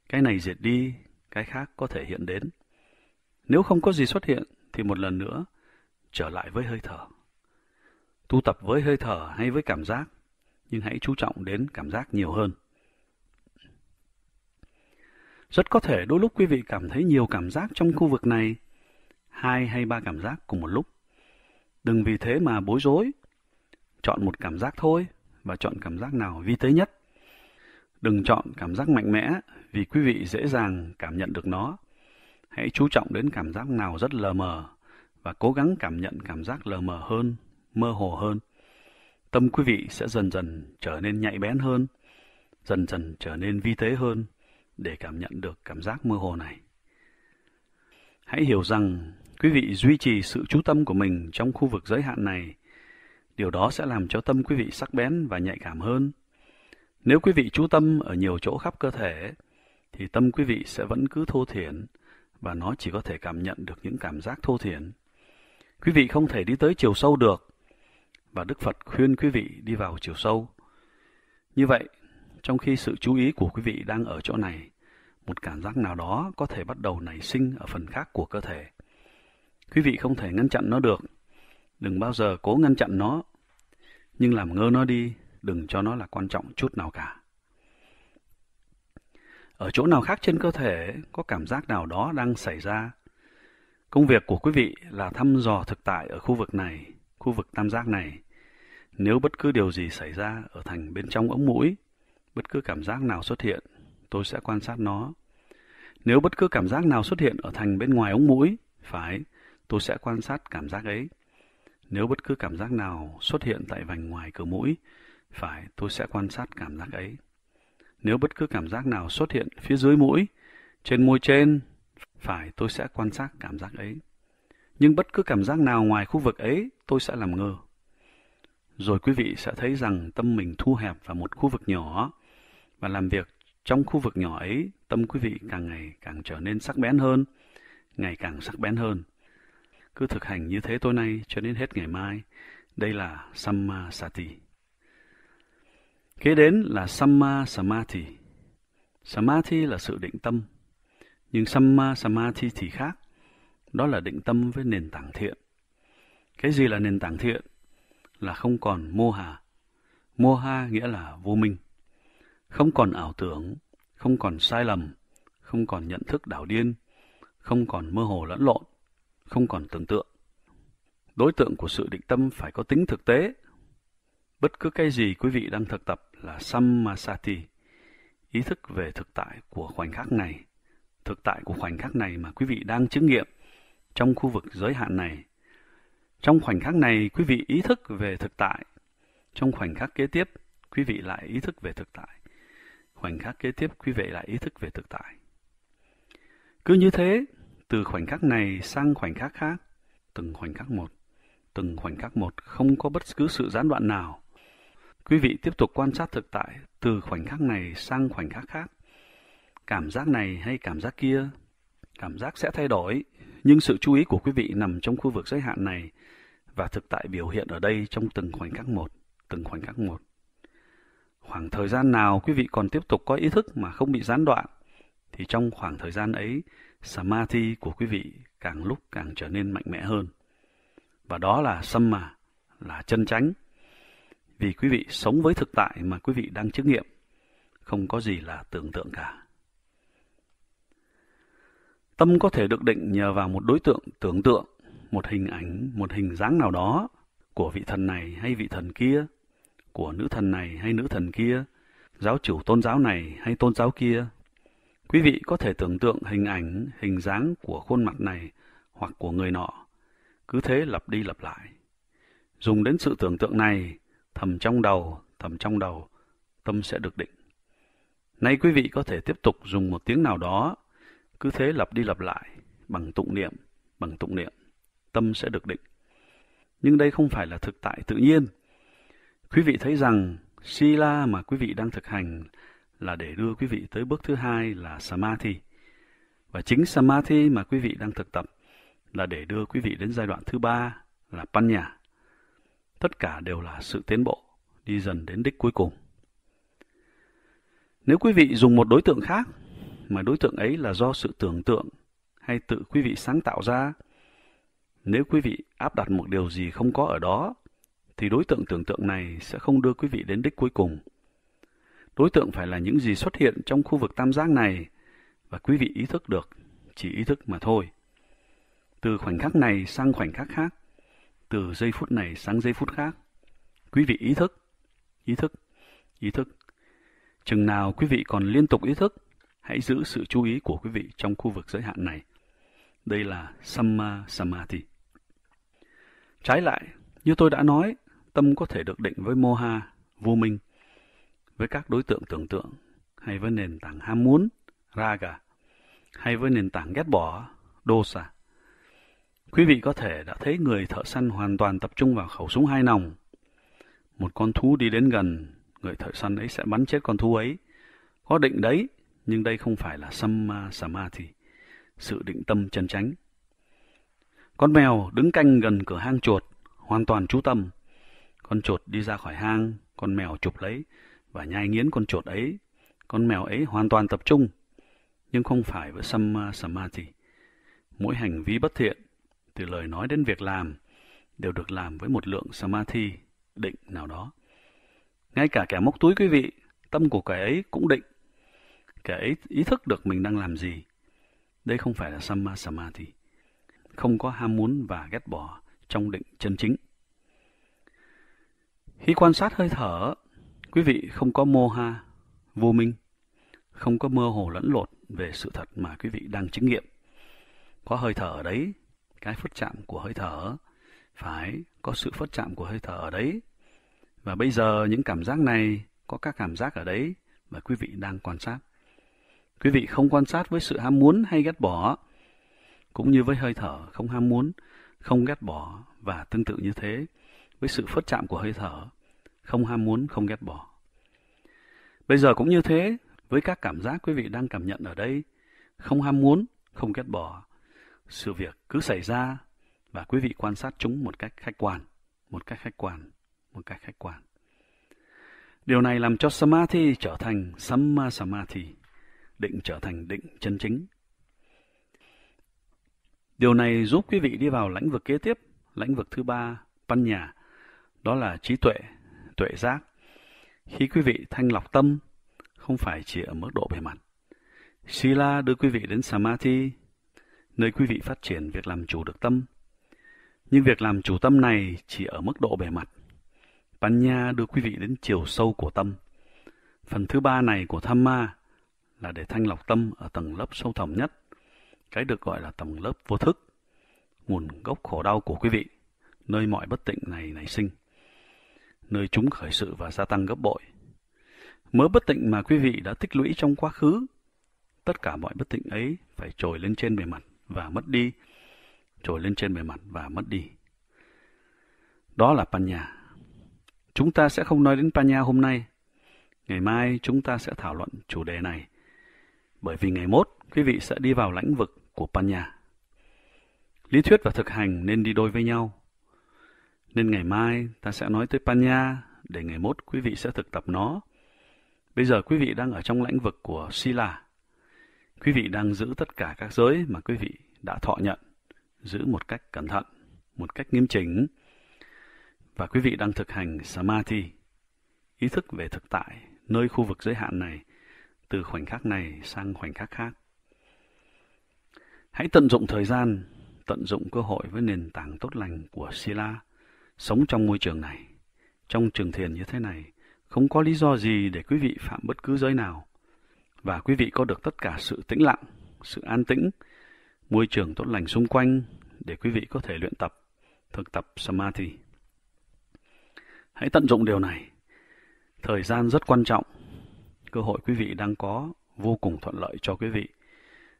Cái này diệt đi, cái khác có thể hiện đến. Nếu không có gì xuất hiện thì một lần nữa trở lại với hơi thở. Tu tập với hơi thở hay với cảm giác, nhưng hãy chú trọng đến cảm giác nhiều hơn. Rất có thể đôi lúc quý vị cảm thấy nhiều cảm giác trong khu vực này hai hay ba cảm giác cùng một lúc. Đừng vì thế mà bối rối. Chọn một cảm giác thôi và chọn cảm giác nào vi tế nhất. Đừng chọn cảm giác mạnh mẽ vì quý vị dễ dàng cảm nhận được nó. Hãy chú trọng đến cảm giác nào rất lờ mờ và cố gắng cảm nhận cảm giác lờ mờ hơn, mơ hồ hơn. Tâm quý vị sẽ dần dần trở nên nhạy bén hơn, dần dần trở nên vi tế hơn để cảm nhận được cảm giác mơ hồ này. Hãy hiểu rằng Quý vị duy trì sự chú tâm của mình trong khu vực giới hạn này. Điều đó sẽ làm cho tâm quý vị sắc bén và nhạy cảm hơn. Nếu quý vị chú tâm ở nhiều chỗ khắp cơ thể, thì tâm quý vị sẽ vẫn cứ thô thiển và nó chỉ có thể cảm nhận được những cảm giác thô thiển. Quý vị không thể đi tới chiều sâu được và Đức Phật khuyên quý vị đi vào chiều sâu. Như vậy, trong khi sự chú ý của quý vị đang ở chỗ này, một cảm giác nào đó có thể bắt đầu nảy sinh ở phần khác của cơ thể. Quý vị không thể ngăn chặn nó được. Đừng bao giờ cố ngăn chặn nó. Nhưng làm ngơ nó đi, đừng cho nó là quan trọng chút nào cả. Ở chỗ nào khác trên cơ thể có cảm giác nào đó đang xảy ra. Công việc của quý vị là thăm dò thực tại ở khu vực này, khu vực tam giác này. Nếu bất cứ điều gì xảy ra ở thành bên trong ống mũi, bất cứ cảm giác nào xuất hiện, tôi sẽ quan sát nó. Nếu bất cứ cảm giác nào xuất hiện ở thành bên ngoài ống mũi, phải, tôi sẽ quan sát cảm giác ấy. Nếu bất cứ cảm giác nào xuất hiện tại vành ngoài cửa mũi, phải tôi sẽ quan sát cảm giác ấy. Nếu bất cứ cảm giác nào xuất hiện phía dưới mũi, trên môi trên, phải tôi sẽ quan sát cảm giác ấy. Nhưng bất cứ cảm giác nào ngoài khu vực ấy, tôi sẽ làm ngơ. Rồi quý vị sẽ thấy rằng tâm mình thu hẹp vào một khu vực nhỏ và làm việc trong khu vực nhỏ ấy, tâm quý vị càng ngày càng trở nên sắc bén hơn, ngày càng sắc bén hơn. Cứ thực hành như thế tối nay cho đến hết ngày mai. Đây là Samma Sati. Kế đến là Samma samathi samathi là sự định tâm, nhưng Samma samathi thì khác. Đó là định tâm với nền tảng thiện. Cái gì là nền tảng thiện? Là không còn mô hà. Mô ha nghĩa là vô minh. Không còn ảo tưởng, không còn sai lầm, không còn nhận thức đảo điên, không còn mơ hồ lẫn lộn, không còn tưởng tượng. Đối tượng của sự định tâm phải có tính thực tế. Bất cứ cái gì quý vị đang thực tập là Sammasati, ý thức về thực tại của khoảnh khắc này. Thực tại của khoảnh khắc này mà quý vị đang chứng nghiệm trong khu vực giới hạn này. Trong khoảnh khắc này, quý vị ý thức về thực tại. Trong khoảnh khắc kế tiếp, quý vị lại ý thức về thực tại. Khoảnh khắc kế tiếp, quý vị lại ý thức về thực tại. Cứ như thế, từ khoảnh khắc này sang khoảnh khắc khác, từng khoảnh khắc một, từng khoảnh khắc một không có bất cứ sự gián đoạn nào. Quý vị tiếp tục quan sát thực tại từ khoảnh khắc này sang khoảnh khắc khác. Cảm giác này hay cảm giác kia, cảm giác sẽ thay đổi, nhưng sự chú ý của quý vị nằm trong khu vực giới hạn này và thực tại biểu hiện ở đây trong từng khoảnh khắc một, từng khoảnh khắc một. Khoảng thời gian nào quý vị còn tiếp tục có ý thức mà không bị gián đoạn, thì trong khoảng thời gian ấy, Samadhi của quý vị càng lúc càng trở nên mạnh mẽ hơn. Và đó là Samma, là chân chánh. Vì quý vị sống với thực tại mà quý vị đang chứng nghiệm, không có gì là tưởng tượng cả. Tâm có thể được định nhờ vào một đối tượng tưởng tượng, một hình ảnh, một hình dáng nào đó của vị thần này hay vị thần kia, của nữ thần này hay nữ thần kia, giáo chủ tôn giáo này hay tôn giáo kia, Quý vị có thể tưởng tượng hình ảnh, hình dáng của khuôn mặt này hoặc của người nọ. Cứ thế lặp đi lặp lại. Dùng đến sự tưởng tượng này, thầm trong đầu, thầm trong đầu, tâm sẽ được định. Nay quý vị có thể tiếp tục dùng một tiếng nào đó, cứ thế lặp đi lặp lại, bằng tụng niệm, bằng tụng niệm, tâm sẽ được định. Nhưng đây không phải là thực tại tự nhiên. Quý vị thấy rằng Sila mà quý vị đang thực hành là để đưa quý vị tới bước thứ hai là Samadhi. Và chính Samadhi mà quý vị đang thực tập là để đưa quý vị đến giai đoạn thứ ba là Panya. Tất cả đều là sự tiến bộ, đi dần đến đích cuối cùng. Nếu quý vị dùng một đối tượng khác, mà đối tượng ấy là do sự tưởng tượng hay tự quý vị sáng tạo ra, nếu quý vị áp đặt một điều gì không có ở đó, thì đối tượng tưởng tượng này sẽ không đưa quý vị đến đích cuối cùng – Đối tượng phải là những gì xuất hiện trong khu vực tam giác này và quý vị ý thức được, chỉ ý thức mà thôi. Từ khoảnh khắc này sang khoảnh khắc khác, từ giây phút này sang giây phút khác, quý vị ý thức, ý thức, ý thức. Chừng nào quý vị còn liên tục ý thức, hãy giữ sự chú ý của quý vị trong khu vực giới hạn này. Đây là Samma Samadhi. Trái lại, như tôi đã nói, tâm có thể được định với moha, vô minh với các đối tượng tưởng tượng hay với nền tảng ham muốn raga hay với nền tảng ghét bỏ dosa. Quý vị có thể đã thấy người thợ săn hoàn toàn tập trung vào khẩu súng hai nòng. Một con thú đi đến gần, người thợ săn ấy sẽ bắn chết con thú ấy. Có định đấy, nhưng đây không phải là samma samadhi, sự định tâm chân chánh. Con mèo đứng canh gần cửa hang chuột, hoàn toàn chú tâm. Con chuột đi ra khỏi hang, con mèo chụp lấy, và nhai nghiến con chuột ấy, con mèo ấy hoàn toàn tập trung, nhưng không phải với Samma uh, Samadhi. Mỗi hành vi bất thiện, từ lời nói đến việc làm, đều được làm với một lượng Samadhi định nào đó. Ngay cả kẻ móc túi quý vị, tâm của kẻ ấy cũng định. Kẻ ấy ý thức được mình đang làm gì. Đây không phải là Samma uh, Samadhi. Không có ham muốn và ghét bỏ trong định chân chính. Khi quan sát hơi thở, Quý vị không có mô ha, vô minh, không có mơ hồ lẫn lộn về sự thật mà quý vị đang chứng nghiệm. Có hơi thở ở đấy, cái phất chạm của hơi thở, phải có sự phất chạm của hơi thở ở đấy. Và bây giờ những cảm giác này có các cảm giác ở đấy mà quý vị đang quan sát. Quý vị không quan sát với sự ham muốn hay ghét bỏ, cũng như với hơi thở không ham muốn, không ghét bỏ và tương tự như thế với sự phất chạm của hơi thở không ham muốn, không ghét bỏ. Bây giờ cũng như thế, với các cảm giác quý vị đang cảm nhận ở đây, không ham muốn, không ghét bỏ, sự việc cứ xảy ra và quý vị quan sát chúng một cách khách quan, một cách khách quan, một cách khách quan. Điều này làm cho Samadhi trở thành Samma Samadhi, định trở thành định chân chính. Điều này giúp quý vị đi vào lãnh vực kế tiếp, lãnh vực thứ ba, Panya, đó là trí tuệ tuệ giác khi quý vị thanh lọc tâm không phải chỉ ở mức độ bề mặt sila đưa quý vị đến samadhi nơi quý vị phát triển việc làm chủ được tâm nhưng việc làm chủ tâm này chỉ ở mức độ bề mặt panya đưa quý vị đến chiều sâu của tâm phần thứ ba này của tham ma là để thanh lọc tâm ở tầng lớp sâu thẳm nhất cái được gọi là tầng lớp vô thức nguồn gốc khổ đau của quý vị nơi mọi bất tịnh này nảy sinh nơi chúng khởi sự và gia tăng gấp bội. Mớ bất tịnh mà quý vị đã tích lũy trong quá khứ, tất cả mọi bất tịnh ấy phải trồi lên trên bề mặt và mất đi, trồi lên trên bề mặt và mất đi. Đó là Panya. Chúng ta sẽ không nói đến Panya hôm nay. Ngày mai chúng ta sẽ thảo luận chủ đề này, bởi vì ngày mốt quý vị sẽ đi vào lãnh vực của Panya. Lý thuyết và thực hành nên đi đôi với nhau. Nên ngày mai ta sẽ nói tới Panya để ngày mốt quý vị sẽ thực tập nó. Bây giờ quý vị đang ở trong lãnh vực của Sila. Quý vị đang giữ tất cả các giới mà quý vị đã thọ nhận, giữ một cách cẩn thận, một cách nghiêm chỉnh. Và quý vị đang thực hành Samadhi, ý thức về thực tại, nơi khu vực giới hạn này, từ khoảnh khắc này sang khoảnh khắc khác. Hãy tận dụng thời gian, tận dụng cơ hội với nền tảng tốt lành của Sila sống trong môi trường này, trong trường thiền như thế này, không có lý do gì để quý vị phạm bất cứ giới nào. Và quý vị có được tất cả sự tĩnh lặng, sự an tĩnh, môi trường tốt lành xung quanh để quý vị có thể luyện tập, thực tập Samadhi. Hãy tận dụng điều này. Thời gian rất quan trọng. Cơ hội quý vị đang có vô cùng thuận lợi cho quý vị.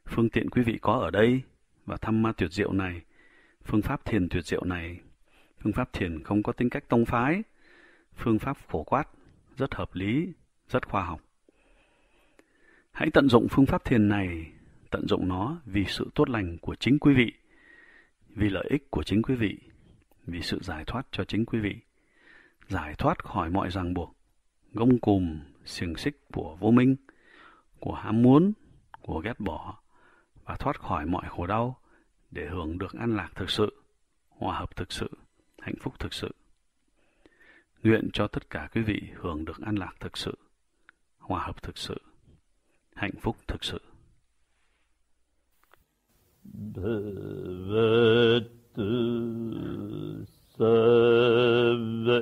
Phương tiện quý vị có ở đây và thăm ma tuyệt diệu này, phương pháp thiền tuyệt diệu này Phương pháp thiền không có tính cách tông phái, phương pháp phổ quát, rất hợp lý, rất khoa học. Hãy tận dụng phương pháp thiền này, tận dụng nó vì sự tốt lành của chính quý vị, vì lợi ích của chính quý vị, vì sự giải thoát cho chính quý vị, giải thoát khỏi mọi ràng buộc, gông cùm, xiềng xích của vô minh, của ham muốn, của ghét bỏ và thoát khỏi mọi khổ đau để hưởng được an lạc thực sự, hòa hợp thực sự hạnh phúc thực sự. Nguyện cho tất cả quý vị hưởng được an lạc thực sự, hòa hợp thực sự, hạnh phúc thực sự. Bhavatthu Sava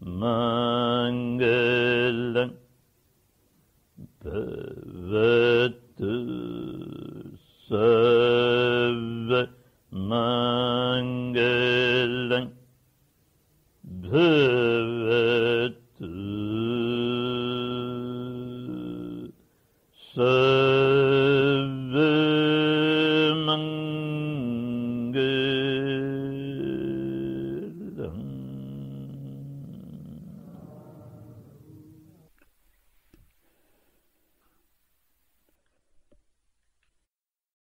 Mangalam Bhavatthu Sava Mangalam Bhavato